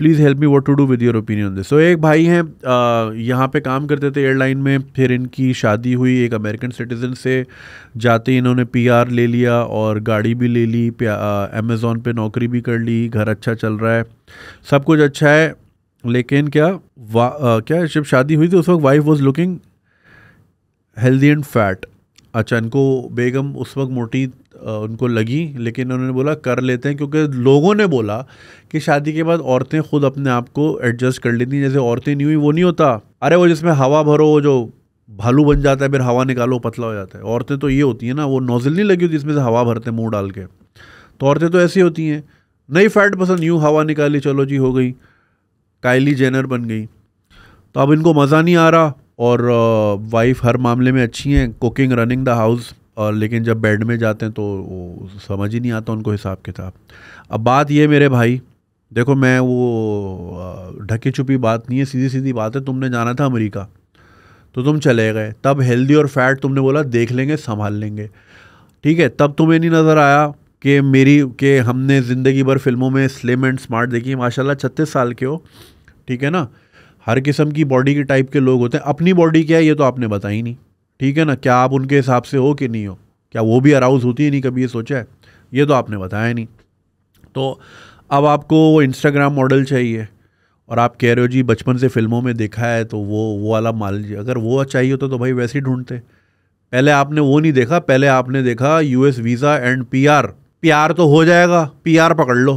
please help me what to do with your opinion this so एक भाई हैं यहाँ पे काम करते थे airline में फिर इनकी शादी हुई एक अमेरिकन सिटीज़न से जाते इन्होंने पीआर ले लिया और गाड़ी भी ले ली अमेज़ोन पे नौकरी भी कर ली घर अच्छा चल रहा है सब कुछ अच्छा है लेकिन क्या वा, आ, क्या जब शादी हुई थी उस वक्त wife was looking healthy and fat अच्छा इनको बेगम उस वक्त मोटी उनको लगी लेकिन उन्होंने बोला कर लेते हैं क्योंकि लोगों ने बोला कि शादी के बाद औरतें खुद अपने आप को एडजस्ट कर लेती हैं जैसे औरतें नहीं हुई वो नहीं होता अरे वो जिसमें हवा भरो वो जो भालू बन जाता है फिर हवा निकालो पतला हो जाता है औरतें तो ये होती हैं ना वो नोजल नहीं लगी होती जिसमें से हवा भरते हैं मुँह डाल के तो औरतें तो ऐसी होती हैं नई फैट पसंद यूँ हवा निकाली चलो जी हो गई कायली जेनर बन गई तो अब इनको मज़ा नहीं आ रहा और वाइफ हर मामले में अच्छी हैं कुकिंग रनिंग द हाउस और लेकिन जब बेड में जाते हैं तो वो समझ ही नहीं आता उनको हिसाब किताब अब बात ये मेरे भाई देखो मैं वो ढकी छुपी बात नहीं है सीधी सीधी बात है तुमने जाना था अमेरिका तो तुम चले गए तब हेल्दी और फैट तुमने बोला देख लेंगे संभाल लेंगे ठीक है तब तुम्हें नहीं नज़र आया कि मेरी के हमने ज़िंदगी भर फिल्मों में स्लिम एंड स्मार्ट देखी माशाल्लाह छत्तीस साल के हो ठीक है ना हर किस्म की बॉडी के टाइप के लोग होते हैं अपनी बॉडी क्या है ये तो आपने बताई नहीं ठीक है ना क्या आप उनके हिसाब से हो कि नहीं हो क्या वो भी अराउज होती है नहीं कभी ये सोचा है ये तो आपने बताया नहीं तो अब आपको वो इंस्टाग्राम मॉडल चाहिए और आप कह रहे हो जी बचपन से फिल्मों में देखा है तो वो वो वाला माल जी अगर वो चाहिए होता तो भाई वैसे ही ढूंढते पहले आपने वो नहीं देखा पहले आपने देखा US visa and PR PR तो हो जाएगा पीआर पकड़ लो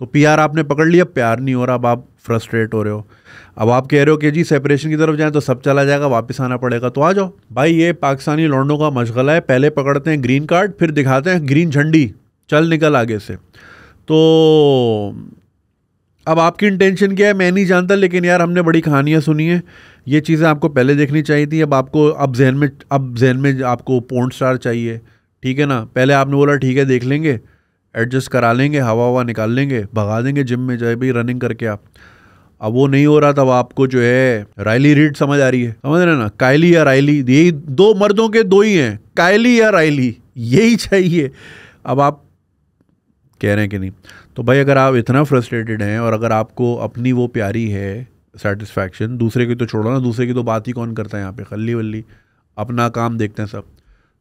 तो पीआर आपने पकड़ लिया प्यार नहीं हो रहा अब आप फ्रस्ट्रेट हो रहे हो अब आप कह रहे हो कि जी सेपरेशन की तरफ जाएं तो सब चला जाएगा वापस आना पड़ेगा तो आ जाओ भाई ये पाकिस्तानी लौंडों का मशगला है पहले पकड़ते हैं ग्रीन कार्ड फिर दिखाते हैं ग्रीन झंडी चल निकल आगे से तो अब आपकी इंटेंशन क्या है मैं नहीं जानता लेकिन यार हमने बड़ी कहानियाँ सुनी हैं ये चीज़ें आपको पहले देखनी चाहिए थी अब आपको अब जहन में अब जहन में आपको पोन स्टार चाहिए ठीक है ना पहले आपने बोला ठीक है देख लेंगे एडजस्ट करा लेंगे हवा हवा निकाल लेंगे भगा देंगे जिम में जाए भी रनिंग करके आप अब वो नहीं हो रहा तब आपको जो है रायली रीड समझ आ रही है समझ रहे ना कायली या रायली यही दो मर्दों के दो ही हैं कायली या रायली यही चाहिए अब आप कह रहे हैं कि नहीं तो भाई अगर आप इतना फ्रस्ट्रेटेड हैं और अगर आपको अपनी वो प्यारी है सेटिस्फैक्शन दूसरे की तो छोड़ो ना दूसरे की तो बात ही कौन करता है यहाँ पे खल्ली वल्ली अपना काम देखते हैं सब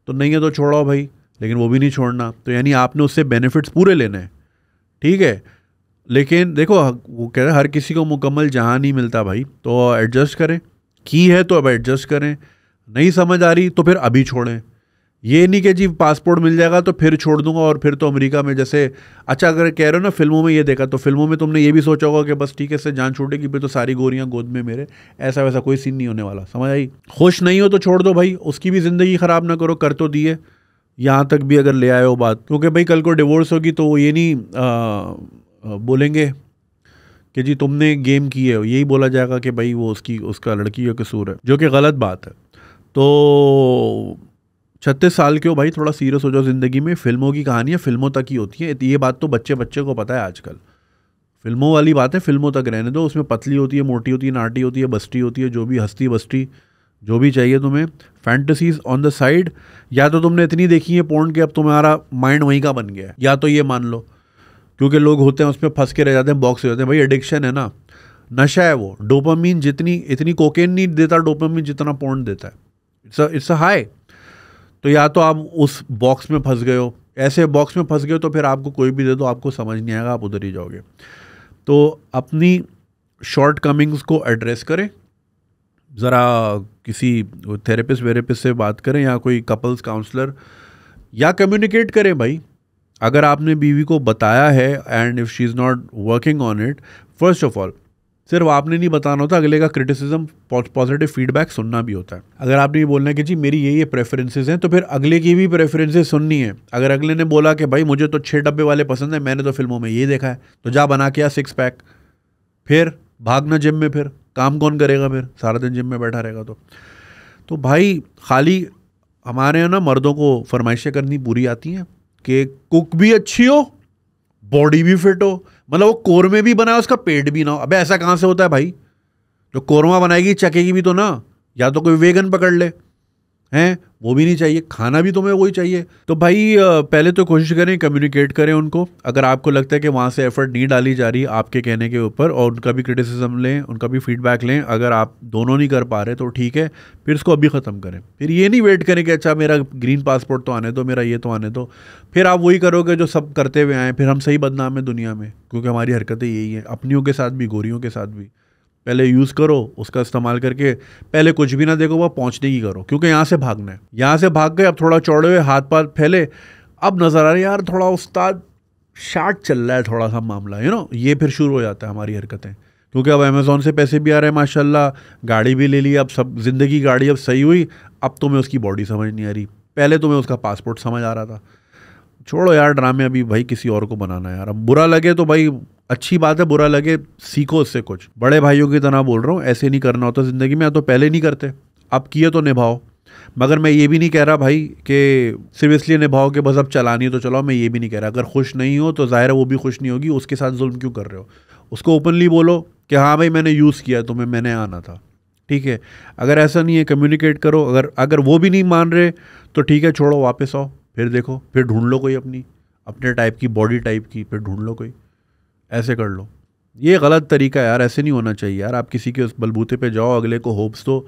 तो नहीं है तो छोड़ो भाई लेकिन वो भी नहीं छोड़ना तो यानी आपने उससे बेनिफिट्स पूरे लेने हैं ठीक है लेकिन देखो वो कह रहे हर किसी को मुकम्मल जहाँ नहीं मिलता भाई तो एडजस्ट करें की है तो अब एडजस्ट करें नहीं समझ आ रही तो फिर अभी छोड़ें ये नहीं कि जी पासपोर्ट मिल जाएगा तो फिर छोड़ दूंगा और फिर तो अमेरिका में जैसे अच्छा अगर कह रहे हो ना फिल्मों में ये देखा तो फिल्मों में तुमने ये भी सोचा होगा कि बस ठीक है से जान छोड़ेगी फिर तो सारी गोरियां गोद में मेरे ऐसा वैसा कोई सीन नहीं होने वाला समझ आई खुश नहीं हो तो छोड़ दो भाई उसकी भी ज़िंदगी ख़राब ना करो कर तो दिए यहाँ तक भी अगर ले आए हो बात क्योंकि भाई कल को डिवोर्स होगी तो वो ये नहीं आ, बोलेंगे कि जी तुमने गेम की है यही बोला जाएगा कि भाई वो उसकी उसका लड़की का कसूर है जो कि गलत बात है तो छत्तीस साल के हो भाई थोड़ा सीरियस हो जाओ ज़िंदगी में फिल्मों की कहानियाँ फिल्मों तक ही होती हैं ये बात तो बच्चे बच्चे को पता है आजकल फिल्मों वाली बात है फिल्मों तक रहने दो उसमें पतली होती है मोटी होती है नाटी होती है बस्ती होती है जो भी हस्ती बस्ती जो भी चाहिए तुम्हें फैंटसीज ऑन द साइड या तो तुमने इतनी देखी है पोर्न के अब तुम्हारा माइंड वहीं का बन गया है या तो ये मान लो क्योंकि लोग होते हैं उसमें फंस के रह जाते हैं बॉक्स हो जाते हैं भाई एडिक्शन है ना नशा है वो डोपामीन जितनी इतनी कोकेन नहीं देता डोपामीन जितना पोर्न देता है इट्स इट्स अ हाई तो या तो आप उस बॉक्स में फंस गए हो ऐसे बॉक्स में फंस गए तो फिर आपको कोई भी दे दो आपको समझ नहीं आएगा आप उधर ही जाओगे तो अपनी शॉर्ट कमिंग्स को एड्रेस करें ज़रा किसी थेरेपिस्ट वेरेपिस्ट से बात करें या कोई कपल्स काउंसलर या कम्युनिकेट करें भाई अगर आपने बीवी को बताया है and if she is not working on it first of all सिर्फ आपने नहीं बताना होता अगले का क्रिटिसिज्म पॉजिटिव फीडबैक सुनना भी होता है अगर आपने ये बोलना है कि जी मेरी ये ये प्रेफरेंसेस हैं तो फिर अगले की भी प्रेफरेंसेस सुननी है अगर अगले ने बोला कि भाई मुझे तो छः डब्बे वाले पसंद हैं मैंने तो फिल्मों में ये देखा है तो जा बना के सिक्स पैक फिर भागना जिम में फिर काम कौन करेगा फिर सारा दिन जिम में बैठा रहेगा तो तो भाई खाली हमारे यहाँ ना मर्दों को फरमाइशें करनी बुरी आती हैं कि कुक भी अच्छी हो बॉडी भी फिट हो मतलब वो कोरमे भी बनाए उसका पेट भी ना हो अबे ऐसा कहाँ से होता है भाई जो कोरमा बनाएगी चकेगी भी तो ना या तो कोई वेगन पकड़ ले हैं वो भी नहीं चाहिए खाना भी तुम्हें वही चाहिए तो भाई पहले तो कोशिश करें कम्युनिकेट करें उनको अगर आपको लगता है कि वहाँ से एफर्ट नहीं डाली जा रही आपके कहने के ऊपर और उनका भी क्रिटिसिज्म लें उनका भी फीडबैक लें अगर आप दोनों नहीं कर पा रहे तो ठीक है फिर इसको अभी ख़त्म करें फिर ये नहीं वेट करें कि अच्छा मेरा ग्रीन पासपोर्ट तो आने दो मेरा ये तो आने दो फिर आप वही करोगे जो सब करते हुए आएँ फिर हम सही बदनाम है दुनिया में क्योंकि हमारी हरकतें यही हैं अपनियों के साथ भी गोरियों के साथ भी पहले यूज़ करो उसका इस्तेमाल करके पहले कुछ भी ना देखो वह पहुँचने की करो क्योंकि यहाँ से भागना है यहाँ से भाग गए अब थोड़ा चौड़े हुए हाथ पाथ फैले अब नज़र आ रहा यार थोड़ा उस्ताद शार्ट चल रहा है थोड़ा सा मामला यू नो ये फिर शुरू हो जाता है हमारी हरकतें क्योंकि अब अमेज़ोन से पैसे भी आ रहे हैं माशाल्लाह गाड़ी भी ले ली अब सब ज़िंदगी गाड़ी अब सही हुई अब तो मैं उसकी बॉडी समझ नहीं आ रही पहले तो मैं उसका पासपोर्ट समझ आ रहा था छोड़ो यार ड्रामे अभी भाई किसी और को बनाना यार अब बुरा लगे तो भाई अच्छी बात है बुरा लगे सीखो उससे कुछ बड़े भाइयों की तरह बोल रहा हूँ ऐसे नहीं करना होता ज़िंदगी में या तो पहले नहीं करते आप किए तो निभाओ मगर मैं ये भी नहीं कह रहा भाई कि सिर्फ इसलिए निभाओ कि बस अब चलानी है तो चलाओ मैं ये भी नहीं कह रहा अगर खुश नहीं हो तो ज़ाहिर है वो भी खुश नहीं होगी उसके साथ जुल्म क्यों कर रहे हो उसको ओपनली बोलो कि हाँ भाई मैंने यूज़ किया तुम्हें मैंने आना था ठीक है अगर ऐसा नहीं है कम्युनिकेट करो अगर अगर वो भी नहीं मान रहे तो ठीक है छोड़ो वापस आओ फिर देखो फिर ढूंढ लो कोई अपनी अपने टाइप की बॉडी टाइप की फिर ढूंढ लो कोई ऐसे कर लो ये गलत तरीका यार ऐसे नहीं होना चाहिए यार आप किसी के उस बलबूते पे जाओ अगले को होप्स तो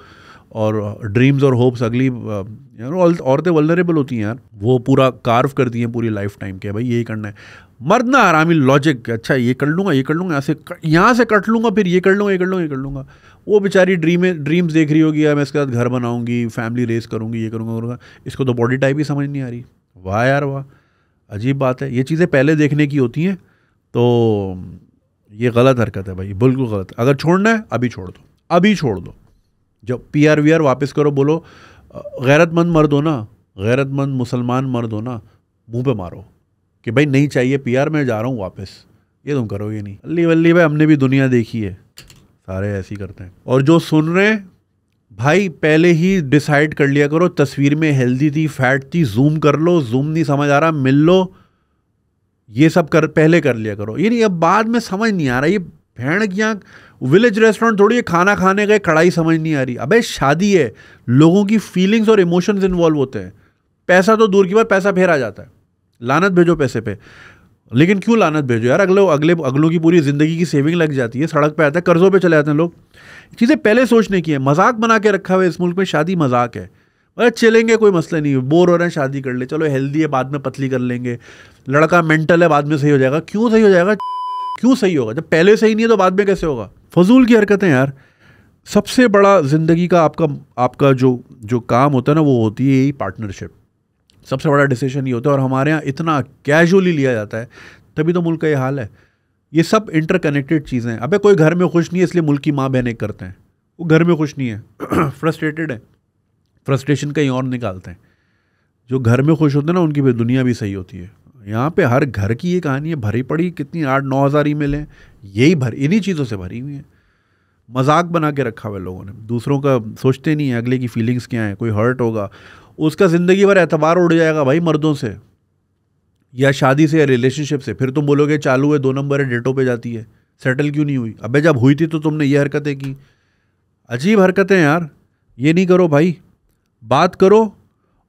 और ड्रीम्स और होप्स अगली यार औरतें वलनरेबल होती हैं यार वो पूरा कार्व करती हैं पूरी लाइफ टाइम के भाई यही करना है मर्द ना आरामी लॉजिक अच्छा ये कर लूँगा ये कर लूँगा ऐसे यहाँ से कट लूँगा फिर ये कर लूँगा ये कर लूँगा ये कर लूँगा वो बेचारी ड्रीम ड्रीम्स देख रही होगी यार मैं इसके साथ घर बनाऊँगी फैमिली रेस करूँगी ये करूँगा करूँगा इसको तो बॉडी टाइप ही समझ नहीं आ रही वाह यार वाह अजीब बात है ये चीज़ें पहले देखने की होती हैं तो ये गलत हरकत है भाई बिल्कुल गलत अगर छोड़ना है अभी छोड़ दो अभी छोड़ दो जब पी आर वी आर वापस करो बोलो गैरतमंद मर्द हो ना गैरतमंद मुसलमान मर्द हो ना मुंह पे मारो कि भाई नहीं चाहिए पी आर मैं जा रहा हूँ वापस ये तुम करोगे नहीं अल्ली वल्ली भाई हमने भी दुनिया देखी है सारे ऐसे ही करते हैं और जो सुन रहे हैं भाई पहले ही डिसाइड कर लिया करो तस्वीर में हेल्दी थी फैट थी जूम कर लो जूम नहीं समझ आ रहा मिल लो ये सब कर पहले कर लिया करो ये नहीं अब बाद में समझ नहीं आ रहा ये भैंड की आँख विलेज रेस्टोरेंट थोड़ी है खाना खाने का कढ़ाई समझ नहीं आ रही अबे शादी है लोगों की फीलिंग्स और इमोशंस इन्वॉल्व होते हैं पैसा तो दूर की बात पैसा फेरा जाता है लानत भेजो पैसे पे लेकिन क्यों लानत भेजो यार अगले अगले अगलों की पूरी ज़िंदगी की सेविंग लग जाती है सड़क पर आता है कर्ज़ों पर चले जाते हैं लोग चीज़ें पहले सोचने की है मजाक बना के रखा हुआ है इस मुल्क में शादी मजाक है अरे चलेंगे कोई मसला नहीं है बोर हो रहे हैं शादी कर ले चलो हेल्दी है बाद में पतली कर लेंगे लड़का मेंटल है बाद में सही हो जाएगा क्यों सही हो जाएगा क्यों सही होगा जब पहले सही नहीं है तो बाद में कैसे होगा फजूल की हरकतें यार सबसे बड़ा ज़िंदगी का आपका आपका जो जो काम होता है ना वो होती है यही पार्टनरशिप सबसे बड़ा डिसीजन ये होता है और हमारे यहाँ इतना कैजुअली लिया जाता है तभी तो मुल्क का ये हाल है ये सब इंटरकनेक्टेड चीज़ें हैं अबे कोई घर में खुश नहीं है इसलिए मुल्क की माँ बहने करते हैं वो घर में खुश नहीं है फ्रस्ट्रेटेड [CLEARS THROAT] है फ्रस्ट्रेशन कहीं और निकालते हैं जो घर में खुश होते हैं ना उनकी भी दुनिया भी सही होती है यहाँ पे हर घर की ये कहानी है भरी पड़ी कितनी आठ नौ हज़ार ई मेलें यही भर इन्हीं चीज़ों से भरी हुई हैं मजाक बना के रखा हुआ है लोगों ने दूसरों का सोचते नहीं है अगले की फीलिंग्स क्या हैं कोई हर्ट होगा उसका ज़िंदगी भर एतबार उड़ जाएगा भाई मर्दों से या शादी से या रिलेशनशिप से फिर तुम बोलोगे चालू है दो नंबर है डेटों पर जाती है सेटल क्यों नहीं हुई अबे जब हुई थी तो तुमने ये हरकतें की अजीब हरकतें यार ये नहीं करो भाई बात करो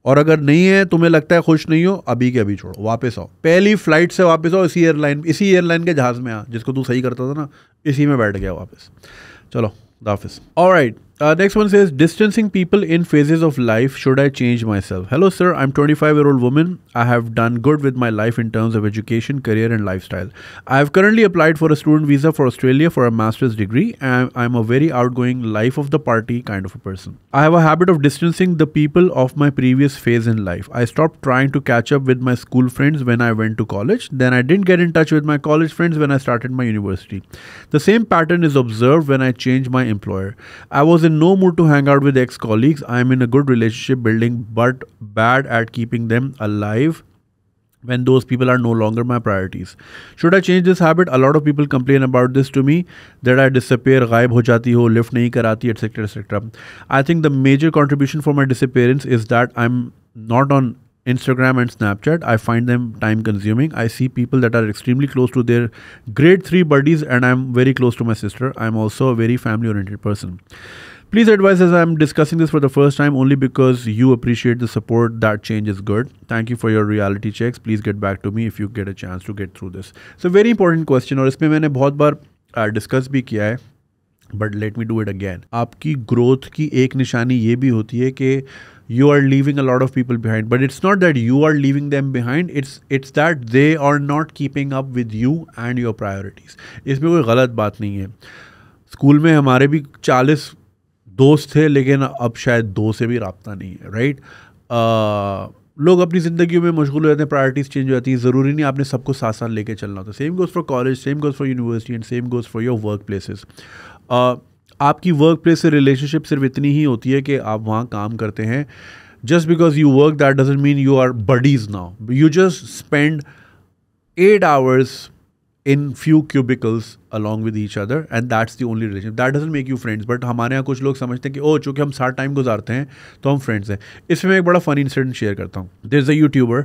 और अगर नहीं है तुम्हें लगता है खुश नहीं हो अभी के अभी छोड़ो वापस आओ पहली फ्लाइट से वापस आओ इसी एयरलाइन इसी एयरलाइन के जहाज़ में आ जिसको तू सही करता था ना इसी में बैठ गया वापस चलो दाफिस और right Uh, next one says distancing people in phases of life should i change myself hello sir i'm 25 year old woman i have done good with my life in terms of education career and lifestyle i have currently applied for a student visa for australia for a master's degree and i'm a very outgoing life of the party kind of a person i have a habit of distancing the people of my previous phase in life i stopped trying to catch up with my school friends when i went to college then i didn't get in touch with my college friends when i started my university the same pattern is observed when i changed my employer i was in no mood to hang out with ex colleagues. I am in a good relationship building, but bad at keeping them alive when those people are no longer my priorities. Should I change this habit? A lot of people complain about this to me that I disappear, गायब हो ho, lift nahi karati, etc. etc. I think the major contribution for my disappearance is that I'm not on Instagram and Snapchat. I find them time consuming. I see people that are extremely close to their grade 3 buddies, and I'm very close to my sister. I'm also a very family oriented person. Please advise as I'm discussing this for the first time only because you appreciate the support. That change is good. Thank you for your reality checks. Please get back to me if you get a chance to get through this. So very important question Or, इसमें मैंने बहुत बार discuss uh, भी किया है but let me do it again. आपकी growth की एक निशानी ये भी होती है कि you are leaving a lot of people behind. But it's not that you are leaving them behind. It's it's that they are not keeping up with you and your priorities. इसमें कोई गलत बात नहीं है स्कूल में हमारे भी 40 दोस्त थे लेकिन अब शायद दो से भी रबता नहीं है राइट आ, लोग अपनी ज़िंदगी में मशगूल हो जाते हैं प्रायरिटीज़ चेंज हो जाती है ज़रूरी नहीं आपने सबको साथ साथ लेके चलना होता same goes for college same goes for university and same goes for your workplaces आपकी वर्क प्लेस से रिलेशनशिप सिर्फ इतनी ही होती है कि आप वहाँ काम करते हैं just because you work that doesn't mean you are buddies now you just spend eight hours in few cubicles along with each other and that's the only relation that doesn't make you friends but हमारे यहाँ कुछ लोग समझते हैं कि ओ चूंकि हम सारा टाइम गुजारते हैं तो हम फ्रेंड्स हैं इसमें मैं एक बड़ा फनी इंसिडेंट शेयर करता हूँ there is a YouTuber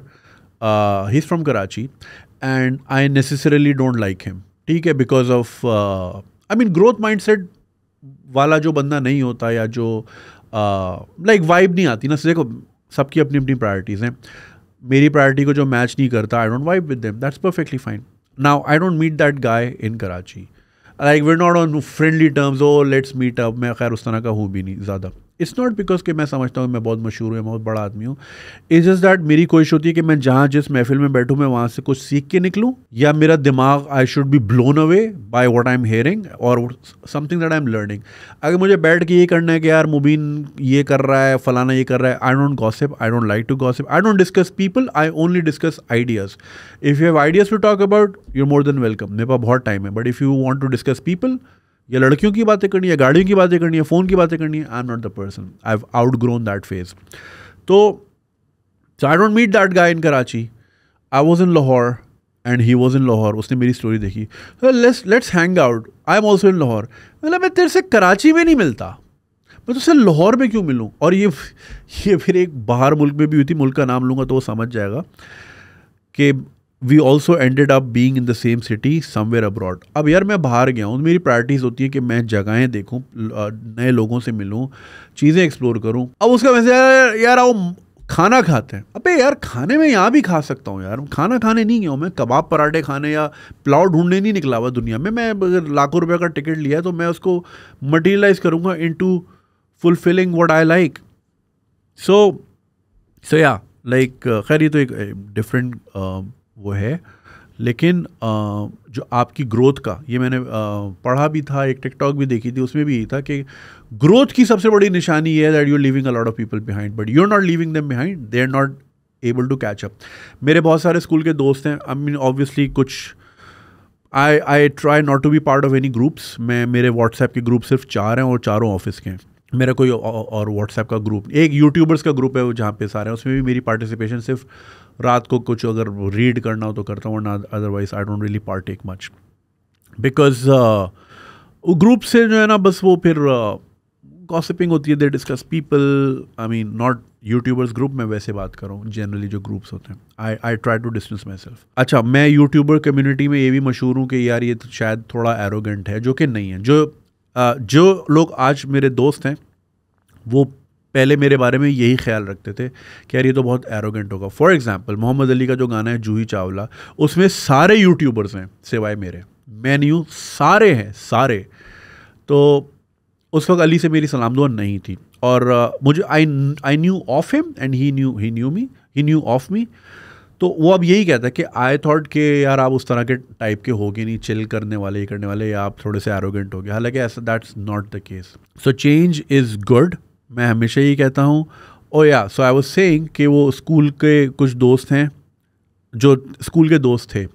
he is from Karachi and I necessarily don't like him ठीक है because of I mean growth mind set वाला जो बंदा नहीं होता या जो लाइक uh, वाइब like नहीं आती ना देखो सबकी अपनी अपनी प्रायोरिटीज़ हैं मेरी प्रायोरिटी को जो मैच नहीं करता I don't vibe with them that's perfectly fine Now, I don't meet that guy in Karachi. Like, we're not on friendly terms. Oh, let's meet up. मैं खैर उस तरह का हूँ भी नहीं इट्स नॉट बिकॉज कि मैं समझता हूँ मैं बहुत मशहूर हूँ बहुत बड़ा आदमी हूँ इज इज दैट मेरी कोशिश होती है कि मैं जहाँ जिस महफिल में बैठूँ मैं वहाँ से कुछ सीख के निकलूँ या मेरा दिमाग I should be blown away by what I am hearing और something that I am learning अगर मुझे बैठ के ये करना है कि यार मुबीन ये कर रहा है फलाना ये कर रहा है I don't gossip I don't like to gossip I don't discuss people I only discuss ideas if you have ideas to talk about you're more than welcome मेरे पास बहुत टाइम है but if you want to discuss people या लड़कियों की बातें करनी है गाड़ियों की बातें करनी है फ़ोन की बातें करनी है I am not the person I have outgrown that phase तो I don't meet that guy in Karachi I was in Lahore and he was in Lahore उसने मेरी स्टोरी देखी let's hang out I am also in Lahore मतलब मैं तेरे से कराची में नहीं मिलता मैं तो तो लाहौर में क्यों मिलूँ और ये ये फिर एक बाहर मुल्क में भी हुई थी मुल्क का नाम लूँगा तो वो समझ जाएगा कि we also ended up being in the same city somewhere abroad अब यार मैं बाहर गया हूँ मेरी प्रायरिटीज़ होती है कि मैं जगहें देखूँ नए लोगों से मिलूँ चीज़ें एक्सप्लोर करूँ अब उसका वैसे यार यार वो खाना खाते हैं अबे यार खाने में यहाँ भी खा सकता हूँ यार खाना खाने नहीं गया हूँ मैं कबाब पराठे खाने या पुलाव ढूंढने नहीं निकला हुआ दुनिया में मैं अगर लाखों रुपये का टिकट लिया तो मैं उसको मटेरियलाइज करूँगा into fulfilling what I like so so या लाइक खैर ये तो एक डिफरेंट वो है लेकिन जो आपकी ग्रोथ का ये मैंने पढ़ा भी था एक टिकटॉक भी देखी थी उसमें भी यही था कि ग्रोथ की सबसे बड़ी निशानी ये है that you leaving a lot of people behind but you are not leaving them behind they are not able to catch up मेरे बहुत सारे स्कूल के दोस्त हैं आई मीन ऑब्वियसली कुछ I I try not to be part of any groups मैं मेरे WhatsApp के ग्रुप सिर्फ चार हैं और चारों ऑफिस के हैं मेरा कोई और व्हाट्सएप का ग्रुप एक यूट्यूबर्स का ग्रुप है वो जहाँ पे सारे हैं उसमें भी मेरी पार्टिसिपेशन सिर्फ रात को कुछ अगर रीड करना हो तो करता हूँ वरना otherwise I don't really partake much because group से जो है ना बस वो फिर गॉसिपिंग uh, होती है they discuss people I mean not YouTubers group में वैसे बात करूँ जनरली जो ग्रुप्स होते हैं I I try to distance myself अच्छा मैं यूट्यूबर कम्युनिटी में ये भी मशहूर हूँ कि यार ये तो शायद थोड़ा एरोगेंट है जो कि नहीं है जो जो लोग आज मेरे दोस्त हैं वो पहले मेरे बारे में यही ख्याल रखते थे कि यार ये तो बहुत एरोगेंट होगा फॉर एग्जाम्पल मोहम्मद अली का जो गाना है जूही चावला उसमें सारे यूट्यूबर्स हैं सिवाय मेरे मैं नहीं सारे हैं सारे तो उस वक्त अली से मेरी सलाम दुआ नहीं थी और uh, मुझे I I knew of him and he knew he knew me he knew of me तो वो अब यही कहता है कि आई थॉट के यार आप उस तरह के टाइप के होगे नहीं चिल करने वाले ये करने वाले या आप थोड़े से एरोगेंट हो गए हालांकि ऐसा that's not the case so change is good मैं हमेशा यही कहता हूँ ओ या सो आई वॉज सेइंग कि वो स्कूल के कुछ दोस्त हैं जो स्कूल के दोस्त थे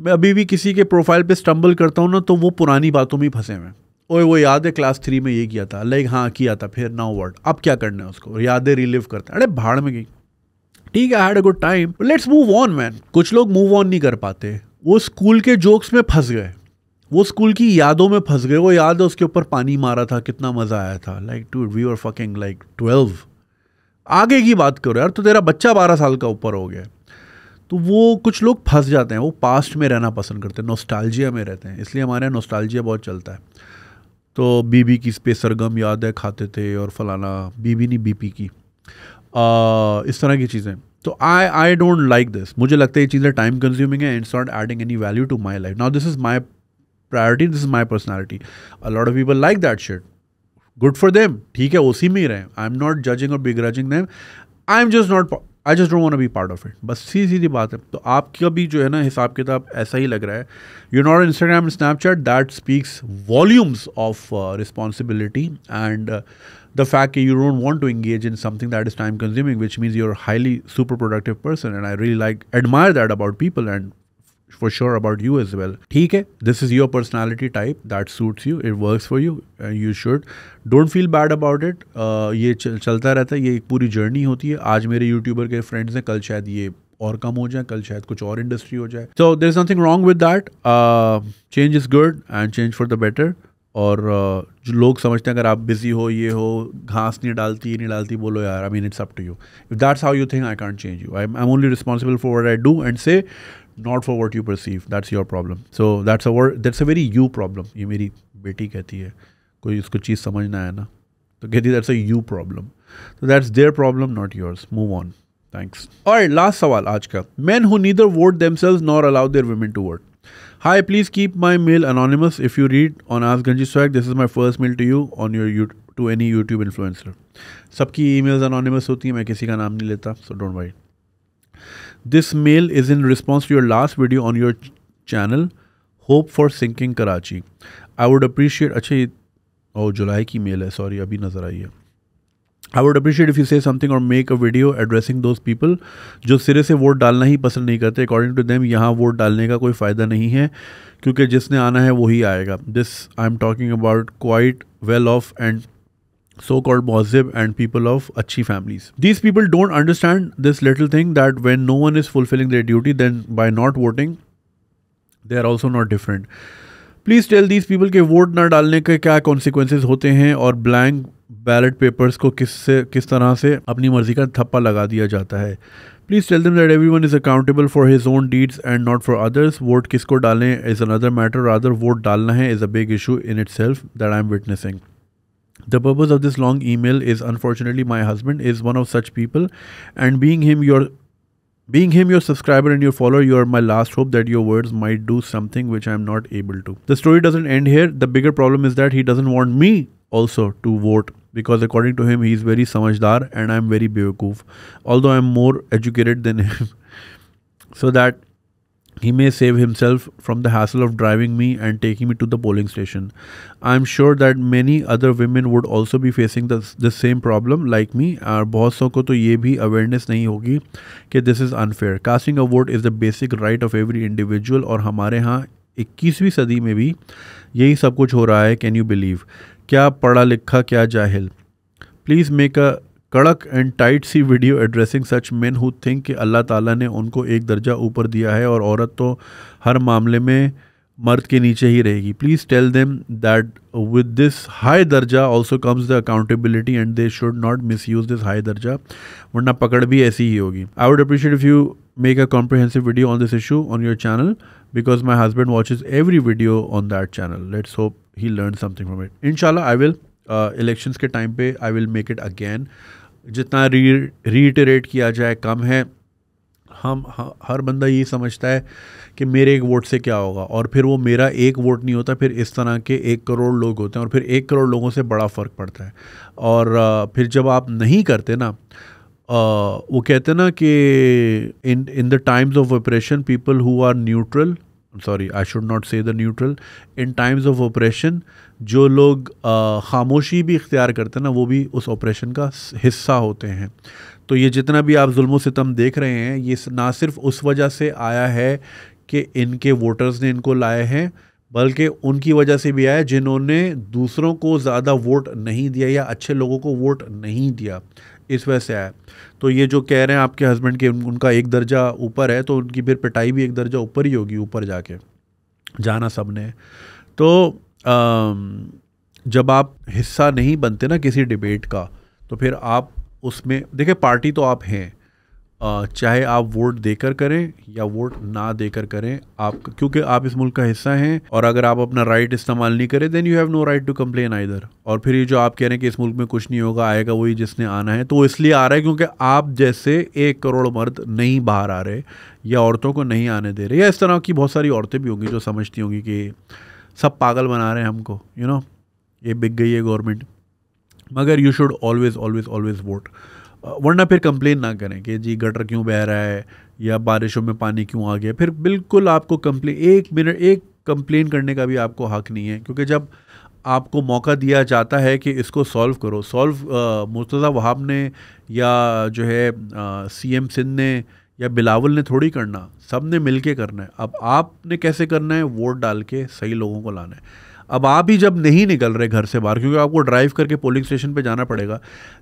मैं अभी भी किसी के प्रोफाइल पे स्टम्बल करता हूँ ना तो वो पुरानी बातों में ही फंसे हुए हैं ओए oh, वो याद है क्लास थ्री में ये किया था लाइक हाँ किया था फिर नाउ वर्ड अब क्या करना है उसको यादें रिलीव करते हैं अरे भाड़ में गई ठीक है I had a good time let's move on man कुछ लोग मूव ऑन नहीं कर पाते वो स्कूल के जोक्स में फंस गए वो स्कूल की यादों में फंस गए वो याद है उसके ऊपर पानी मारा था कितना मज़ा आया था like to we are fucking like twelve आगे की बात करो यार तो तेरा बच्चा बारह साल का ऊपर हो गया तो वो कुछ लोग फंस जाते हैं वो पास्ट में रहना पसंद करते हैं नोस्टालजिया में रहते हैं इसलिए हमारे यहाँ नोस्टालजिया बहुत चलता है तो बीबी की स्पेसरगम याद है खाते थे और फलाना बीबी नहीं बीपी की इस तरह की चीज़ें तो I I don't like this मुझे लगता है ये चीज़ें टाइम कंज्यूमिंग है and not adding any value to my life now this is my priority this is my personality a lot of people like that shed good for them ठीक है उसी में ही रहें आई एम नॉट जजिंग और begrudging them I am just not I just don't want be part of it बस सीधी सीधी बात है तो आपका भी जो है ना हिसाब किताब ऐसा ही लग रहा है you not Instagram and Snapchat that speaks volumes of responsibility and the fact that you don't want to engage in something that is time consuming, which means you're a highly super productive person. And I really like, admire that about people and for sure about you as well. Okay, this is your personality type that suits you, it works for you, and uh, you should. Don't feel bad about it. Uh, ये चल, चलता रहता है ये एक पूरी journey होती है आज मेरे यूट्यूबर के फ्रेंड्स हैं कल शायद ये और कम हो जाए कल शायद कुछ और इंडस्ट्री हो जाए so there is nothing wrong with that change is good and change for the better और जो लोग समझते हैं अगर आप बिजी हो ये हो घास नहीं डालती ये नहीं डालती बोलो यार I mean it's up to you if that's how you think I can't change you I am only responsible for what I do and say not for what you perceive that's your problem so that's word that's a very you problem ये मेरी बेटी कहती है कोई उसको चीज़ समझना है ना तो कहती दैट्स अ यू प्रॉब्लम तो that's their problem not yours move on thanks और लास्ट सवाल आज का man who neither vote themselves nor allow their women to vote Hi, please keep my mail anonymous. If you read on Ask Ganji Swag, this is my first mail to you on your YouTube, to any YouTube influencer. सबकी emails anonymous होती हैं मैं किसी का नाम नहीं लेता don't worry. This mail is in response to your last video on your your channel hope for sinking Karachi I would appreciate अच्छे और जुलाई की मेल है सॉरी अभी नज़र आई है I would appreciate if you say something और make a video addressing those people जो सिरे से वोट डालना ही पसंद नहीं करते अकॉर्डिंग टू देम यहाँ वोट डालने का कोई फ़ायदा नहीं है क्योंकि जिसने आना है वही आएगा this I am talking about quite well off and so called मोहजिब एंड पीपल ऑफ अच्छी families this people don't understand this little thing that when no one is fulfilling their duty then by not voting they are also not different please tell these people के vote ना डालने के क्या consequences होते हैं और blank ballot papers को किस से किस तरह से अपनी मर्जी का थप्पा लगा दिया जाता है please tell them that everyone is accountable for his own deeds and not for others vote किस को डालें is another matter other vote डालना है is a big issue in itself that I am witnessing The purpose of this long email is unfortunately my husband is one of such people and being him your being him your subscriber and your follower you are my last hope that your words might do something which I am not able to. The story doesn't end here. The bigger problem is that he doesn't want me also to vote because according to him he is very samajdar and I am very bewakoof although I am more educated than him [LAUGHS] so that he may save himself from the hassle of driving me and taking me to the polling station. I am sure that many other women would also be facing the, the same problem like me Our बहुत ko to ye bhi awareness nahi hogi ki this is unfair. Casting a vote is the basic right of every individual और हमारे यहाँ 21वीं सदी में bhi यही सब कुछ हो रहा है कैन यू क्या पढ़ा लिखा क्या जाहिल प्लीज़ मेक अ कड़क एंड टाइट सी video addressing such men who think कि अल्लाह ताला ने उनको एक दर्जा ऊपर दिया है और औरत तो हर मामले में मर्द के नीचे ही रहेगी please tell them that with this high दर्जा also comes the accountability and they should not misuse this high दर्जा वरना पकड़ भी ऐसी ही होगी I would appreciate if you make a comprehensive video on this issue on your channel because my husband watches every video on that channel let's hope he learn something from it in I will elections के time पे I will make it again जितना re reiterate किया जाए कम है हम हर बंदा ये समझता है कि मेरे एक वोट से क्या होगा और फिर वो मेरा एक वोट नहीं होता फिर इस तरह के एक करोड़ लोग होते हैं और फिर एक करोड़ लोगों से बड़ा फ़र्क पड़ता है और फिर जब आप नहीं करते ना आ, वो कहते ना कि in in the times of oppression people who are neutral sorry I should not say the neutral in times of oppression जो लोग खामोशी भी इख्तियार करते हैं ना वो भी उस ऑपरेशन का हिस्सा होते हैं तो ये जितना भी आप जुल्म सितम देख रहे हैं ये ना सिर्फ उस वजह से आया है कि इनके वोटर्स ने इनको लाए हैं बल्कि उनकी वजह से भी आया जिन्होंने दूसरों को ज़्यादा वोट नहीं दिया या अच्छे लोगों को वोट नहीं दिया इस वजह से आया तो ये जो कह रहे हैं आपके हस्बैंड के उनका एक दर्जा ऊपर है तो उनकी फिर पिटाई भी एक दर्जा ऊपर ही होगी ऊपर जाके जाना सब ने तो जब आप हिस्सा नहीं बनते ना किसी डिबेट का तो फिर आप उसमें देखिए पार्टी तो आप हैं चाहे आप वोट देकर करें या वोट ना देकर करें आप क्योंकि आप इस मुल्क का हिस्सा हैं और अगर आप अपना राइट इस्तेमाल नहीं करें then you have no right to complain either और फिर ये जो आप कह रहे हैं कि इस मुल्क में कुछ नहीं होगा आएगा वही जिसने आना है तो इसलिए आ रहा है क्योंकि आप जैसे एक करोड़ मर्द नहीं बाहर आ रहे या औरतों को नहीं आने दे रहे या इस तरह की बहुत सारी औरतें भी होंगी जो समझती होंगी कि सब पागल बना रहे हैं हमको यू you नो know? ये बिक गई है गवर्नमेंट मगर you should always always always vote वरना फिर कंप्लेन ना करें कि जी गटर क्यों बह रहा है या बारिशों में पानी क्यों आ गया फिर बिल्कुल आपको कंप्लेन एक मिनट एक कंप्लेन करने का भी आपको हक नहीं है क्योंकि जब आपको मौका दिया जाता है कि इसको सॉल्व करो सॉल्व मुर्तज़ा वहाब ने या जो है सी एम सिंध ने या बिलावल ने थोड़ी करना सब ने मिल के करना है अब आपने कैसे करना है वोट डाल के सही लोगों को लाना है अब आप ही जब नहीं निकल रहे घर से बाहर क्योंकि आपको ड्राइव करके पोलिंग स्टेशन पे जाना पड़ेगा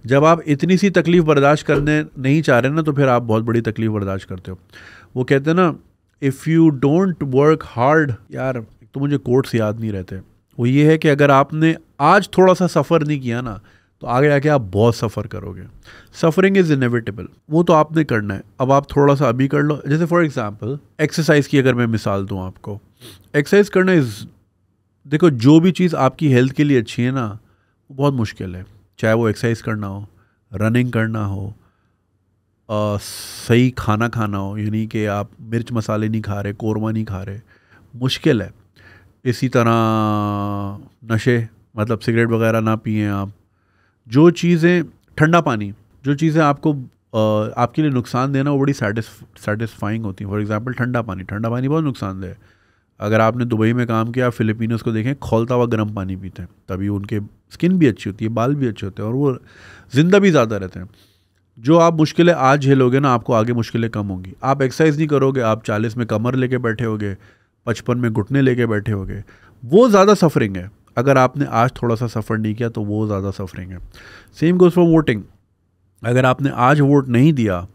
जब आप इतनी सी तकलीफ़ बर्दाश्त करने नहीं चाह रहे ना तो फिर आप बहुत बड़ी तकलीफ़ बर्दाश्त करते हो वो कहते हैं ना if you don't work hard यार तो मुझे कोर्ट्स याद नहीं रहते वो ये है कि अगर आपने आज थोड़ा सा सफ़र नहीं किया ना तो आगे आके आप बहुत सफ़र करोगे सफरिंग इज़ इनविटेबल वो तो आपने करना है अब आप थोड़ा सा अभी कर लो जैसे फॉर एग्ज़ाम्पल एक्सरसाइज की अगर मैं मिसाल दूँ आपको एक्सरसाइज करना इज़ देखो जो भी चीज़ आपकी हेल्थ के लिए अच्छी है ना वो बहुत मुश्किल है चाहे वो एक्सरसाइज करना हो रनिंग करना हो आ, सही खाना खाना हो यानी कि आप मिर्च मसाले नहीं खा रहे कौरमा नहीं खा रहे मुश्किल है इसी तरह नशे मतलब सिगरेट वगैरह ना पिए आप जो चीज़ें ठंडा पानी जो चीज़ें आपको आपके लिए नुकसान देना वो बड़ी सेटिस्फाइंग होती हैं फॉर एग्ज़ाम्पल ठंडा पानी ठंडा पानी बहुत नुकसानदेह है अगर आपने दुबई में काम किया फिलिपिनोज़ को देखें खोलता हुआ गर्म पानी पीते हैं तभी उनके स्किन भी अच्छी होती है बाल भी अच्छे होते हैं और वो ज़िंदा भी ज़्यादा रहते हैं जो आप मुश्किलें आज झेलोगे ना आपको आगे मुश्किलें कम होंगी आप एक्सरसाइज नहीं करोगे आप चालीस में कमर लेके बैठे होगे पचपन में घुटने लेके बैठे होगे वो ज़्यादा सफरिंग है अगर आपने आज थोड़ा सा सफ़र नहीं किया तो वो ज़्यादा सफरिंग है सेम गोज़ फॉर वोटिंग अगर आपने आज वोट नहीं दिया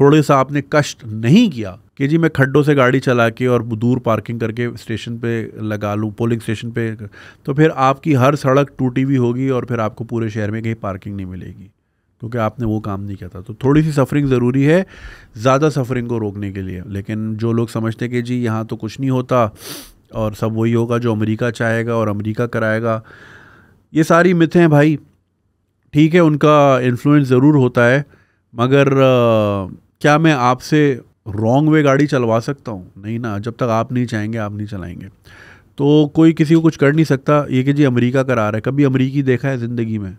थोड़े सा आपने कष्ट नहीं किया कि जी मैं खड्डों से गाड़ी चला के और दूर पार्किंग करके स्टेशन पे लगा लूँ पोलिंग स्टेशन पे तो फिर आपकी हर सड़क टूटी हुई होगी और फिर आपको पूरे शहर में कहीं पार्किंग नहीं मिलेगी क्योंकि आपने वो काम नहीं किया था तो थोड़ी सी सफरिंग ज़रूरी है ज़्यादा सफरिंग को रोकने के लिए लेकिन जो लोग समझते हैं कि जी यहाँ तो कुछ नहीं होता और सब वही होगा जो अमेरिका चाहेगा और अमेरिका कराएगा ये सारी मिथें हैं भाई ठीक है उनका इन्फ्लुएंस ज़रूर होता है मगर क्या मैं आपसे रॉन्ग वे गाड़ी चलवा सकता हूँ नहीं ना जब तक आप नहीं चाहेंगे आप नहीं चलाएंगे तो कोई किसी को कुछ कर नहीं सकता ये कि जी अमेरिका करा रहा है कभी अमरीकी देखा है ज़िंदगी में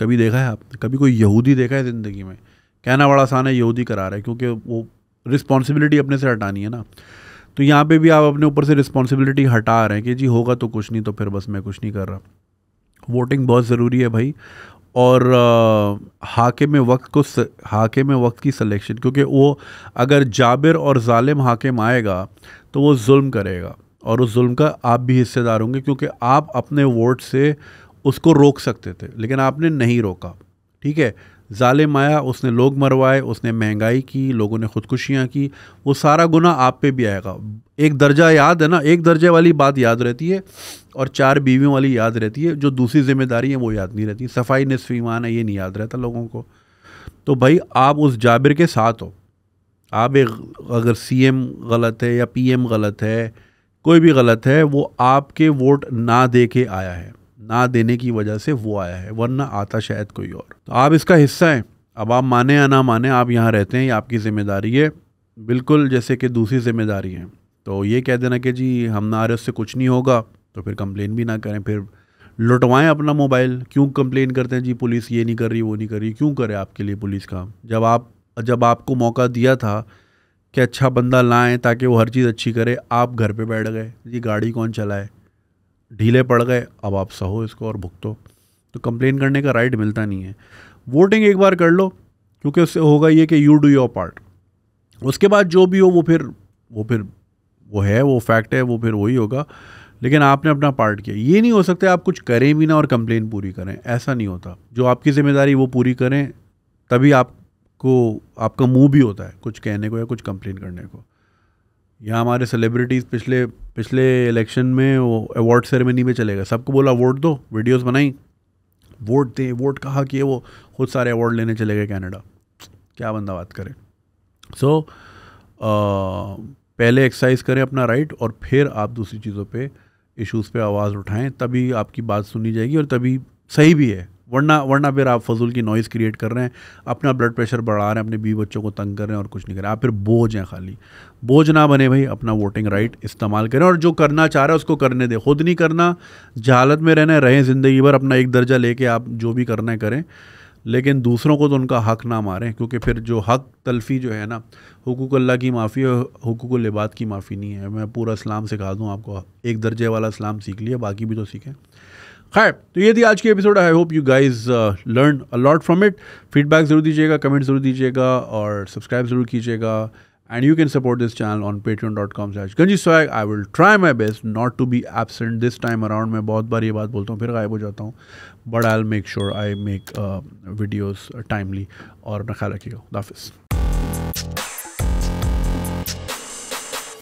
कभी देखा है आपने कभी कोई यहूदी देखा है ज़िंदगी में कहना बड़ा आसान है यहूदी करा रहा है क्योंकि वो रिस्पॉन्सिबिलिटी अपने से हटानी है ना तो यहाँ पे भी आप अपने ऊपर से रिस्पॉन्सिबिलिटी हटा रहे हैं कि जी होगा तो कुछ नहीं तो फिर बस मैं कुछ नहीं कर रहा वोटिंग बहुत ज़रूरी है भाई और हाके में वक्त को हाकिम हाके में वक्त की सिलेक्शन क्योंकि वो अगर जाबिर और ालिम हाकिम आएगा तो वो जुल्म करेगा और उस जुल्म का आप भी हिस्सेदार होंगे क्योंकि आप अपने वोट से उसको रोक सकते थे लेकिन आपने नहीं रोका ठीक है ालिम माया उसने लोग मरवाए उसने महंगाई की लोगों ने ख़ुदकुशियाँ की वो सारा गुना आप पे भी आएगा एक दर्जा याद है ना एक दर्जे वाली बात याद रहती है और चार बीवियों वाली याद रहती है जो दूसरी जिम्मेदारी है वो याद नहीं रहती सफाई नसफ है ये नहीं याद रहता लोगों को तो भाई आप उस जाबिर के साथ हो आप एक अगर सी एम गलत है या पी एम गलत है कोई भी गलत है वो आपके वोट ना दे के आया है ना देने की वजह से वो आया है वरना आता शायद कोई और तो आप इसका हिस्सा हैं अब आप माने या ना माने आप यहाँ रहते हैं ये आपकी ज़िम्मेदारी है बिल्कुल जैसे कि दूसरी ज़िम्मेदारी है तो ये कह देना कि जी हम ना आ रहे उससे कुछ नहीं होगा तो फिर कंप्लेन भी ना करें फिर लुटवाएं अपना मोबाइल क्यों कंप्लेन करते हैं जी पुलिस ये नहीं कर रही वो नहीं कर रही क्यों करे आपके लिए पुलिस काम जब आप जब आपको मौका दिया था कि अच्छा बंदा लाएं ताकि वो हर चीज़ अच्छी करे आप घर पे बैठ गए जी गाड़ी कौन चलाए ढीले पड़ गए अब आप सहो इसको और भुगतो तो कंप्लेन करने का राइट मिलता नहीं है वोटिंग एक बार कर लो क्योंकि उससे होगा ये कि यू डू योर पार्ट उसके बाद जो भी हो वो फिर वो फिर वो है वो फैक्ट है वो फिर वही होगा लेकिन आपने अपना पार्ट किया ये नहीं हो सकता आप कुछ करें भी ना और कंप्लेन पूरी करें ऐसा नहीं होता जो आपकी जिम्मेदारी वो पूरी करें तभी आपको आपका मुंह भी होता है कुछ कहने को या कुछ कंप्लेन करने को यहाँ हमारे सेलिब्रिटीज़ पिछले पिछले इलेक्शन में वो अवार्ड सेरेमनी में चले गए सबको बोला वोट दो वीडियोस बनाई वोट दे वोट कहा कि वो खुद सारे अवार्ड लेने चले गए कैनेडा क्या बंदा बात करे सो so, पहले एक्सरसाइज करें अपना राइट और फिर आप दूसरी चीज़ों पे इश्यूज़ पे आवाज़ उठाएं तभी आपकी बात सुनी जाएगी और तभी सही भी है वरना वरना फिर आप फजूल की नॉइज़ क्रिएट कर रहे हैं अपना ब्लड प्रेशर बढ़ा रहे हैं अपने बीवी बच्चों को तंग कर रहे हैं और कुछ नहीं कर रहे आप फिर बोझ हैं खाली बोझ ना बने भाई अपना वोटिंग राइट इस्तेमाल करें और जो करना चाह रहा है उसको करने दें खुद नहीं करना जहालत में रहना रहें ज़िंदगी भर अपना एक दर्जा लेके आप जो भी करना है करें लेकिन दूसरों को तो उनका हक ना मारें क्योंकि फिर जो हक तलफी जो है ना हुकूक अल्लाह की माफ़ी और हुकूक लिबात की माफ़ी नहीं है मैं पूरा इस्लाम सिखा दूँ आपको एक दर्जे वाला इस्लाम सीख लिया बाकी भी तो सीखें खैर तो ये थी आज की episode I hope you guys learn a lot from it feedback ज़रूर दीजिएगा कमेंट ज़रूर दीजिएगा और सब्सक्राइब ज़रूर कीजिएगा and you can support this channel on support dot com on patreon.com गंजी ganjiswag I will try my best not to be absent this time around मैं बहुत बार ये बात बोलता हूँ फिर गायब हो जाता हूँ but I make sure I make videos timely और अपना ख्याल रखिएगा हाफिज़